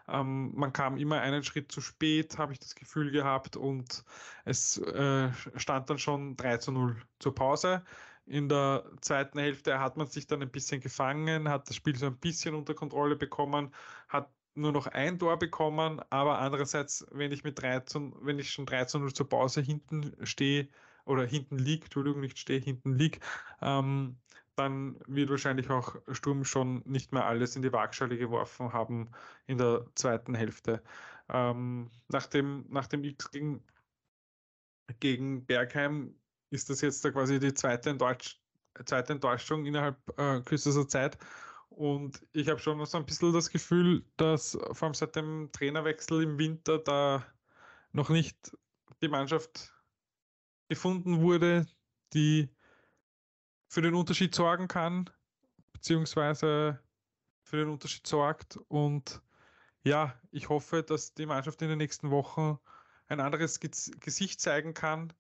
Speaker 2: Ähm, man kam immer einen Schritt zu spät, habe ich das Gefühl gehabt, und es äh, stand dann schon 3 zu 0 zur Pause. In der zweiten Hälfte hat man sich dann ein bisschen gefangen, hat das Spiel so ein bisschen unter Kontrolle bekommen, hat nur noch ein Tor bekommen, aber andererseits, wenn ich mit 13, wenn ich schon 13 0 zur Pause hinten stehe oder hinten lieg, Entschuldigung, nicht stehe, hinten lieg, ähm, dann wird wahrscheinlich auch Sturm schon nicht mehr alles in die Waagschale geworfen haben in der zweiten Hälfte. Ähm, nach, dem, nach dem X gegen, gegen Bergheim ist das jetzt da quasi die zweite, Enttäusch, zweite Enttäuschung innerhalb äh, kürzester Zeit. Und ich habe schon so ein bisschen das Gefühl, dass vor allem seit dem Trainerwechsel im Winter da noch nicht die Mannschaft gefunden wurde, die für den Unterschied sorgen kann, beziehungsweise für den Unterschied sorgt. Und ja, ich hoffe, dass die Mannschaft in den nächsten Wochen ein anderes Gesicht zeigen kann,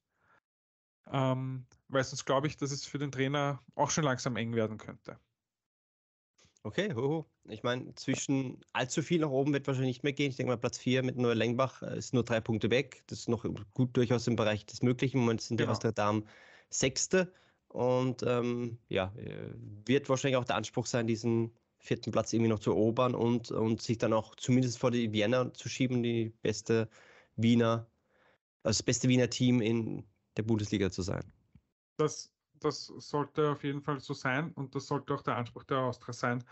Speaker 2: ähm, weil sonst glaube ich, dass es für den
Speaker 1: Trainer auch schon langsam eng werden könnte. Okay, hoho. ich meine, zwischen allzu viel nach oben wird wahrscheinlich nicht mehr gehen. Ich denke mal, Platz 4 mit Noel Lengbach äh, ist nur drei Punkte weg. Das ist noch gut durchaus im Bereich des Möglichen. Im Moment sind genau. die Amsterdam Sechste. Und ähm, ja, äh, wird wahrscheinlich auch der Anspruch sein, diesen vierten Platz irgendwie noch zu erobern und, und sich dann auch zumindest vor die Vienna zu schieben, die beste Wiener, also das beste Wiener Team in der Bundesliga zu sein.
Speaker 2: Das, das sollte auf jeden Fall so sein und das sollte auch der Anspruch der Austria sein.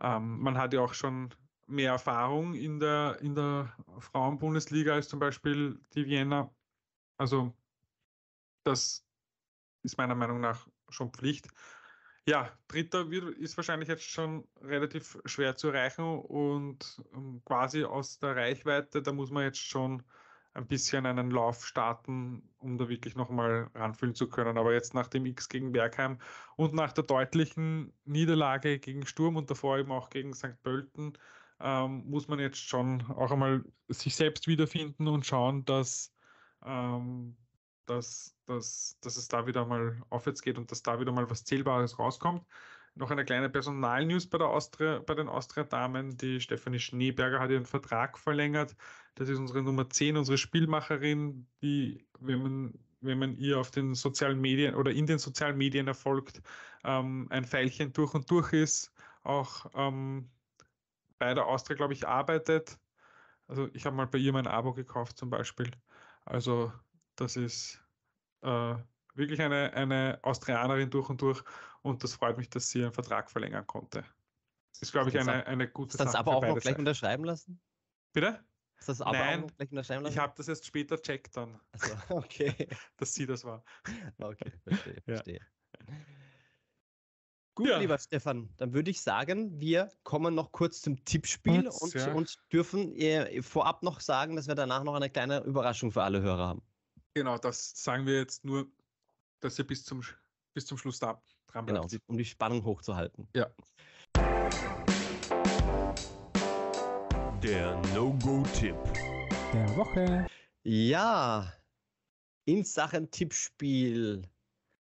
Speaker 2: Ähm, man hat ja auch schon mehr Erfahrung in der, in der Frauenbundesliga als zum Beispiel die Vienna. Also das, ist meiner Meinung nach schon Pflicht. Ja, dritter wird, ist wahrscheinlich jetzt schon relativ schwer zu erreichen und ähm, quasi aus der Reichweite, da muss man jetzt schon ein bisschen einen Lauf starten, um da wirklich nochmal ranfühlen zu können. Aber jetzt nach dem X gegen Bergheim und nach der deutlichen Niederlage gegen Sturm und davor eben auch gegen St. Pölten, ähm, muss man jetzt schon auch einmal sich selbst wiederfinden und schauen, dass ähm, dass, dass, dass es da wieder mal aufwärts geht und dass da wieder mal was Zählbares rauskommt. Noch eine kleine Personalnews bei, der Austria, bei den Austria-Damen. Die Stefanie Schneeberger hat ihren Vertrag verlängert. Das ist unsere Nummer 10, unsere Spielmacherin, die, wenn man, wenn man ihr auf den sozialen Medien oder in den sozialen Medien erfolgt, ähm, ein Pfeilchen durch und durch ist. Auch ähm, bei der Austria, glaube ich, arbeitet. Also ich habe mal bei ihr mein Abo gekauft zum Beispiel. Also das ist äh, wirklich eine, eine Austrianerin durch und durch und das freut mich, dass sie ihren Vertrag verlängern konnte. Das Ist, glaube ich, eine, eine gute Sache. Ist das aber auch noch gleich
Speaker 1: unterschreiben lassen? Bitte? Ist das aber Nein, auch noch gleich unterschreiben lassen? Ich habe das jetzt später checkt dann. Also, okay. dass sie das war. Okay, verstehe, verstehe. Ja. Gut, ja. lieber Stefan, dann würde ich sagen, wir kommen noch kurz zum Tippspiel Putz, und, ja. und dürfen äh, vorab noch sagen, dass wir danach noch eine kleine Überraschung für alle Hörer haben. Genau, das sagen wir jetzt nur, dass ihr bis zum, bis zum Schluss da dran genau, bleibt. Genau, um die Spannung hochzuhalten. Ja. Der No-Go-Tipp der Woche. Ja, in Sachen Tippspiel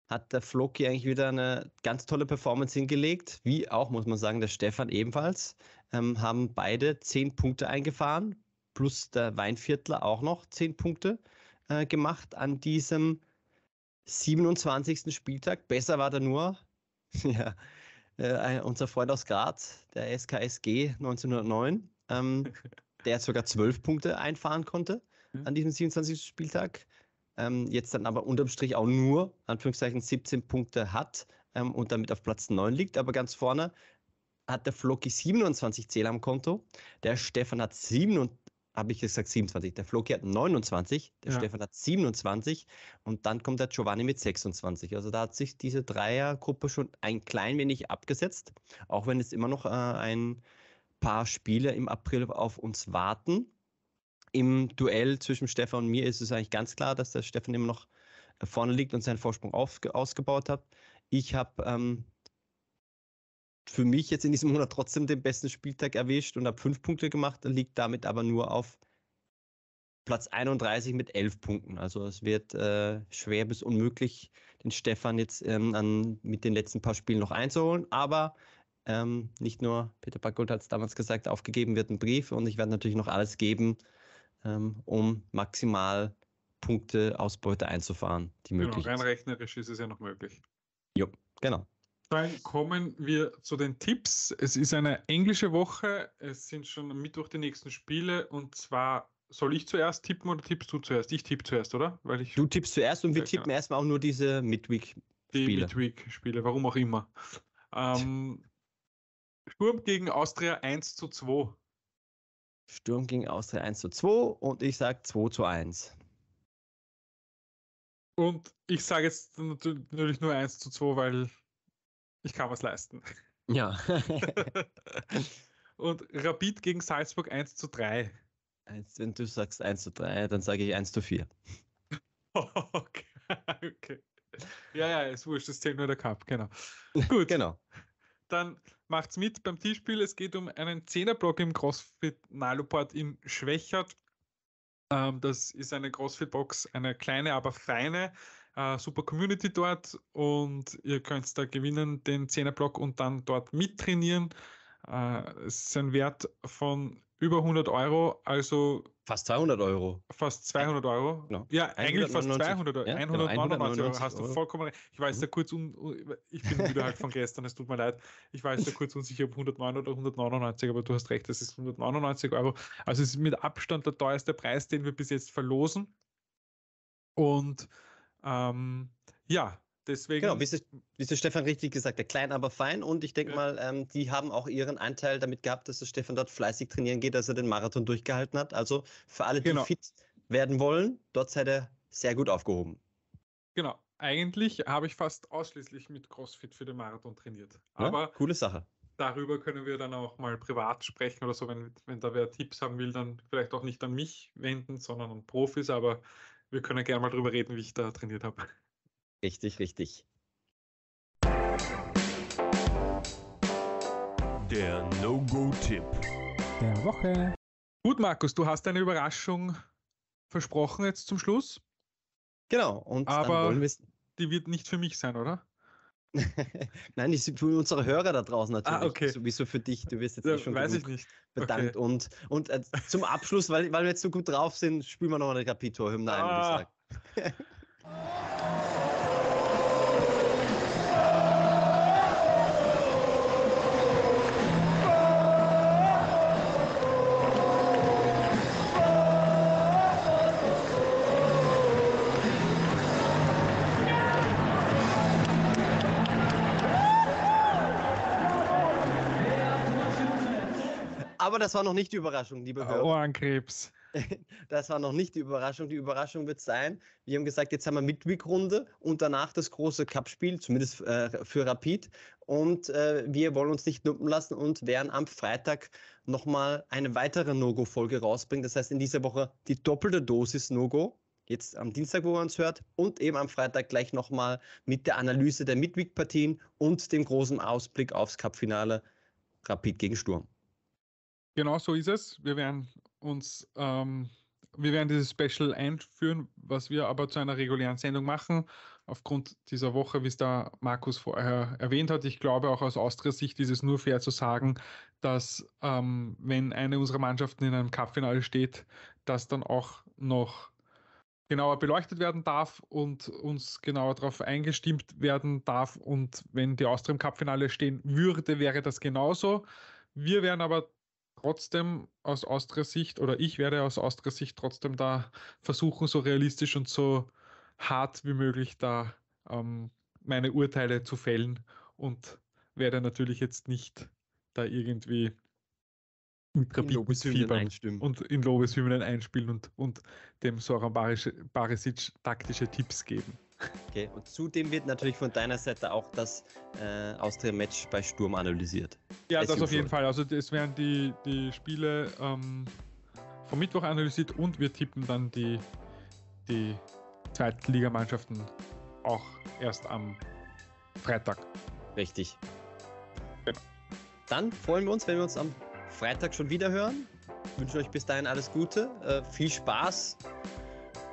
Speaker 1: hat der Floki eigentlich wieder eine ganz tolle Performance hingelegt. Wie auch, muss man sagen, der Stefan ebenfalls. Ähm, haben beide 10 Punkte eingefahren, plus der Weinviertler auch noch 10 Punkte äh, gemacht an diesem 27. Spieltag. Besser war da nur ja, äh, unser Freund aus Graz, der SKSG 1909, ähm, der sogar zwölf Punkte einfahren konnte mhm. an diesem 27. Spieltag. Ähm, jetzt dann aber unterm Strich auch nur, Anführungszeichen, 17 Punkte hat ähm, und damit auf Platz 9 liegt. Aber ganz vorne hat der Floki 27 Zähler am Konto, der Stefan hat 27 habe ich gesagt 27. Der Floki hat 29, der ja. Stefan hat 27 und dann kommt der Giovanni mit 26. Also da hat sich diese Dreiergruppe schon ein klein wenig abgesetzt, auch wenn es immer noch äh, ein paar Spiele im April auf uns warten. Im Duell zwischen Stefan und mir ist es eigentlich ganz klar, dass der Stefan immer noch äh, vorne liegt und seinen Vorsprung auf, ausgebaut hat. Ich habe ähm, für mich jetzt in diesem Monat trotzdem den besten Spieltag erwischt und habe fünf Punkte gemacht, und liegt damit aber nur auf Platz 31 mit elf Punkten. Also es wird äh, schwer bis unmöglich, den Stefan jetzt ähm, an, mit den letzten paar Spielen noch einzuholen. Aber ähm, nicht nur Peter Backold hat es damals gesagt, aufgegeben wird ein Brief und ich werde natürlich noch alles geben, ähm, um maximal Punkte Ausbeute einzufahren, die genau, möglich genau, rein
Speaker 2: rechnerisch ist es ja noch möglich. Jo, genau. Dann kommen wir zu den Tipps. Es ist eine englische Woche. Es sind schon am Mittwoch die nächsten Spiele. Und zwar soll ich zuerst tippen oder tippst du zuerst? Ich tippe zuerst, oder? Weil ich du tippst zuerst und wir tippen genau. erstmal auch nur diese Midweek-Spiele. Die Midweek-Spiele, warum auch immer. Ähm, Sturm gegen Austria 1 zu
Speaker 1: 2. Sturm gegen Austria 1 zu 2 und ich sage 2 zu 1.
Speaker 2: Und ich sage jetzt natürlich nur 1 zu 2, weil ich kann was leisten. Ja.
Speaker 1: Und Rapid gegen Salzburg 1 zu 3. Wenn du sagst 1 zu 3, dann sage ich 1 zu 4. okay. okay. Ja, ja, ist wurscht, das zählt nur der
Speaker 2: Cup, genau. Gut. genau. Dann macht's mit beim Tischspiel. Es geht um einen 10er-Block im CrossFit Naloport in Schwächert. Ähm, das ist eine CrossFit-Box, eine kleine, aber feine, äh, super Community dort und ihr könnt da gewinnen, den 10er-Block und dann dort mittrainieren. Äh, es ist ein Wert von über 100 Euro, also fast 200 Euro. Fast 200 Euro. No. Genau. Ja, eigentlich fast 200 Euro. Ja, 199 genau, Euro hast du vollkommen recht. Ich weiß da mhm. kurz, un, ich bin wieder halt von gestern, es tut mir leid. Ich weiß da kurz unsicher, ob 109 oder 199, aber du hast recht, das ist 199 Euro. Also es ist mit Abstand der teuerste Preis, den wir bis jetzt verlosen.
Speaker 1: Und ähm, ja, genau, deswegen. Genau, wie es, wie Stefan richtig gesagt hat, klein, aber fein. Und ich denke ja. mal, ähm, die haben auch ihren Anteil damit gehabt, dass der Stefan dort fleißig trainieren geht, dass er den Marathon durchgehalten hat. Also für alle, die genau. fit werden wollen, dort seid ihr sehr gut aufgehoben.
Speaker 2: Genau. Eigentlich habe ich fast ausschließlich mit CrossFit für den Marathon trainiert.
Speaker 1: Aber coole Sache
Speaker 2: darüber können wir dann auch mal privat sprechen oder so. Wenn, wenn da wer Tipps haben will, dann vielleicht auch nicht an mich wenden, sondern an Profis. Aber wir können gerne mal drüber reden, wie ich da trainiert habe.
Speaker 1: Richtig, richtig. Der No-Go-Tipp
Speaker 2: der Woche. Gut, Markus, du hast eine Überraschung versprochen jetzt zum Schluss.
Speaker 1: Genau, und aber
Speaker 2: die wird nicht für mich sein, oder?
Speaker 1: Nein, ich für unsere Hörer da draußen ah, natürlich. Ah, okay. Sowieso für dich, du wirst jetzt ja, eh schon weiß ich nicht. bedankt. Okay. Und, und äh, zum Abschluss, weil, weil wir jetzt so gut drauf sind, spielen wir noch eine Capito-Hymne ah. ein, würde ich ah. sagen. Aber das war noch nicht die Überraschung, liebe Hörer. Ohrenkrebs. Das war noch nicht die Überraschung. Die Überraschung wird sein, wir haben gesagt, jetzt haben wir Midweek-Runde und danach das große Cup-Spiel, zumindest äh, für Rapid. Und äh, wir wollen uns nicht lumpen lassen und werden am Freitag nochmal eine weitere No-Go-Folge rausbringen. Das heißt, in dieser Woche die doppelte Dosis No-Go. Jetzt am Dienstag, wo man es hört, und eben am Freitag gleich nochmal mit der Analyse der Midweek-Partien und dem großen Ausblick aufs Cup-Finale Rapid gegen Sturm.
Speaker 2: Genau so ist es. Wir werden uns, ähm, wir werden dieses Special einführen, was wir aber zu einer regulären Sendung machen. Aufgrund dieser Woche, wie es da Markus vorher erwähnt hat, ich glaube auch aus Austria-Sicht ist es nur fair zu sagen, dass ähm, wenn eine unserer Mannschaften in einem Cup-Finale steht, das dann auch noch genauer beleuchtet werden darf und uns genauer darauf eingestimmt werden darf. Und wenn die Austria im Cup-Finale stehen würde, wäre das genauso. Wir werden aber trotzdem aus Austria-Sicht oder ich werde aus Austria-Sicht trotzdem da versuchen, so realistisch und so hart wie möglich da ähm, meine Urteile zu fällen und werde natürlich jetzt nicht da irgendwie mit Lobeshymnen und in Lobeshymnen einspielen und, und dem Soran Barisic taktische Tipps geben.
Speaker 1: Okay, und zudem wird natürlich von deiner Seite auch das äh, Austria-Match bei Sturm analysiert. Ja, As das auf jeden
Speaker 2: Fall. Also es werden die, die Spiele ähm, vom Mittwoch analysiert und wir tippen dann die, die Zweitligamannschaften
Speaker 1: auch erst am Freitag. Richtig. Genau. Dann freuen wir uns, wenn wir uns am Freitag schon wieder hören. Ich wünsche euch bis dahin alles Gute, äh, viel Spaß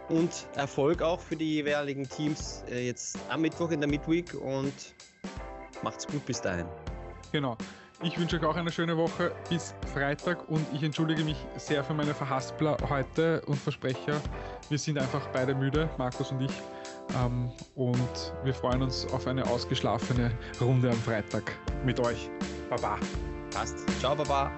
Speaker 1: und Erfolg auch für die jeweiligen Teams äh, jetzt am Mittwoch in der Midweek und macht's gut bis dahin.
Speaker 2: Genau. Ich wünsche euch auch eine schöne Woche bis Freitag und ich entschuldige mich sehr für meine Verhaspler heute und Versprecher. Wir sind einfach beide müde, Markus und ich. Ähm, und wir freuen uns auf eine ausgeschlafene Runde am Freitag mit euch. Baba. Passt. Ciao, Baba.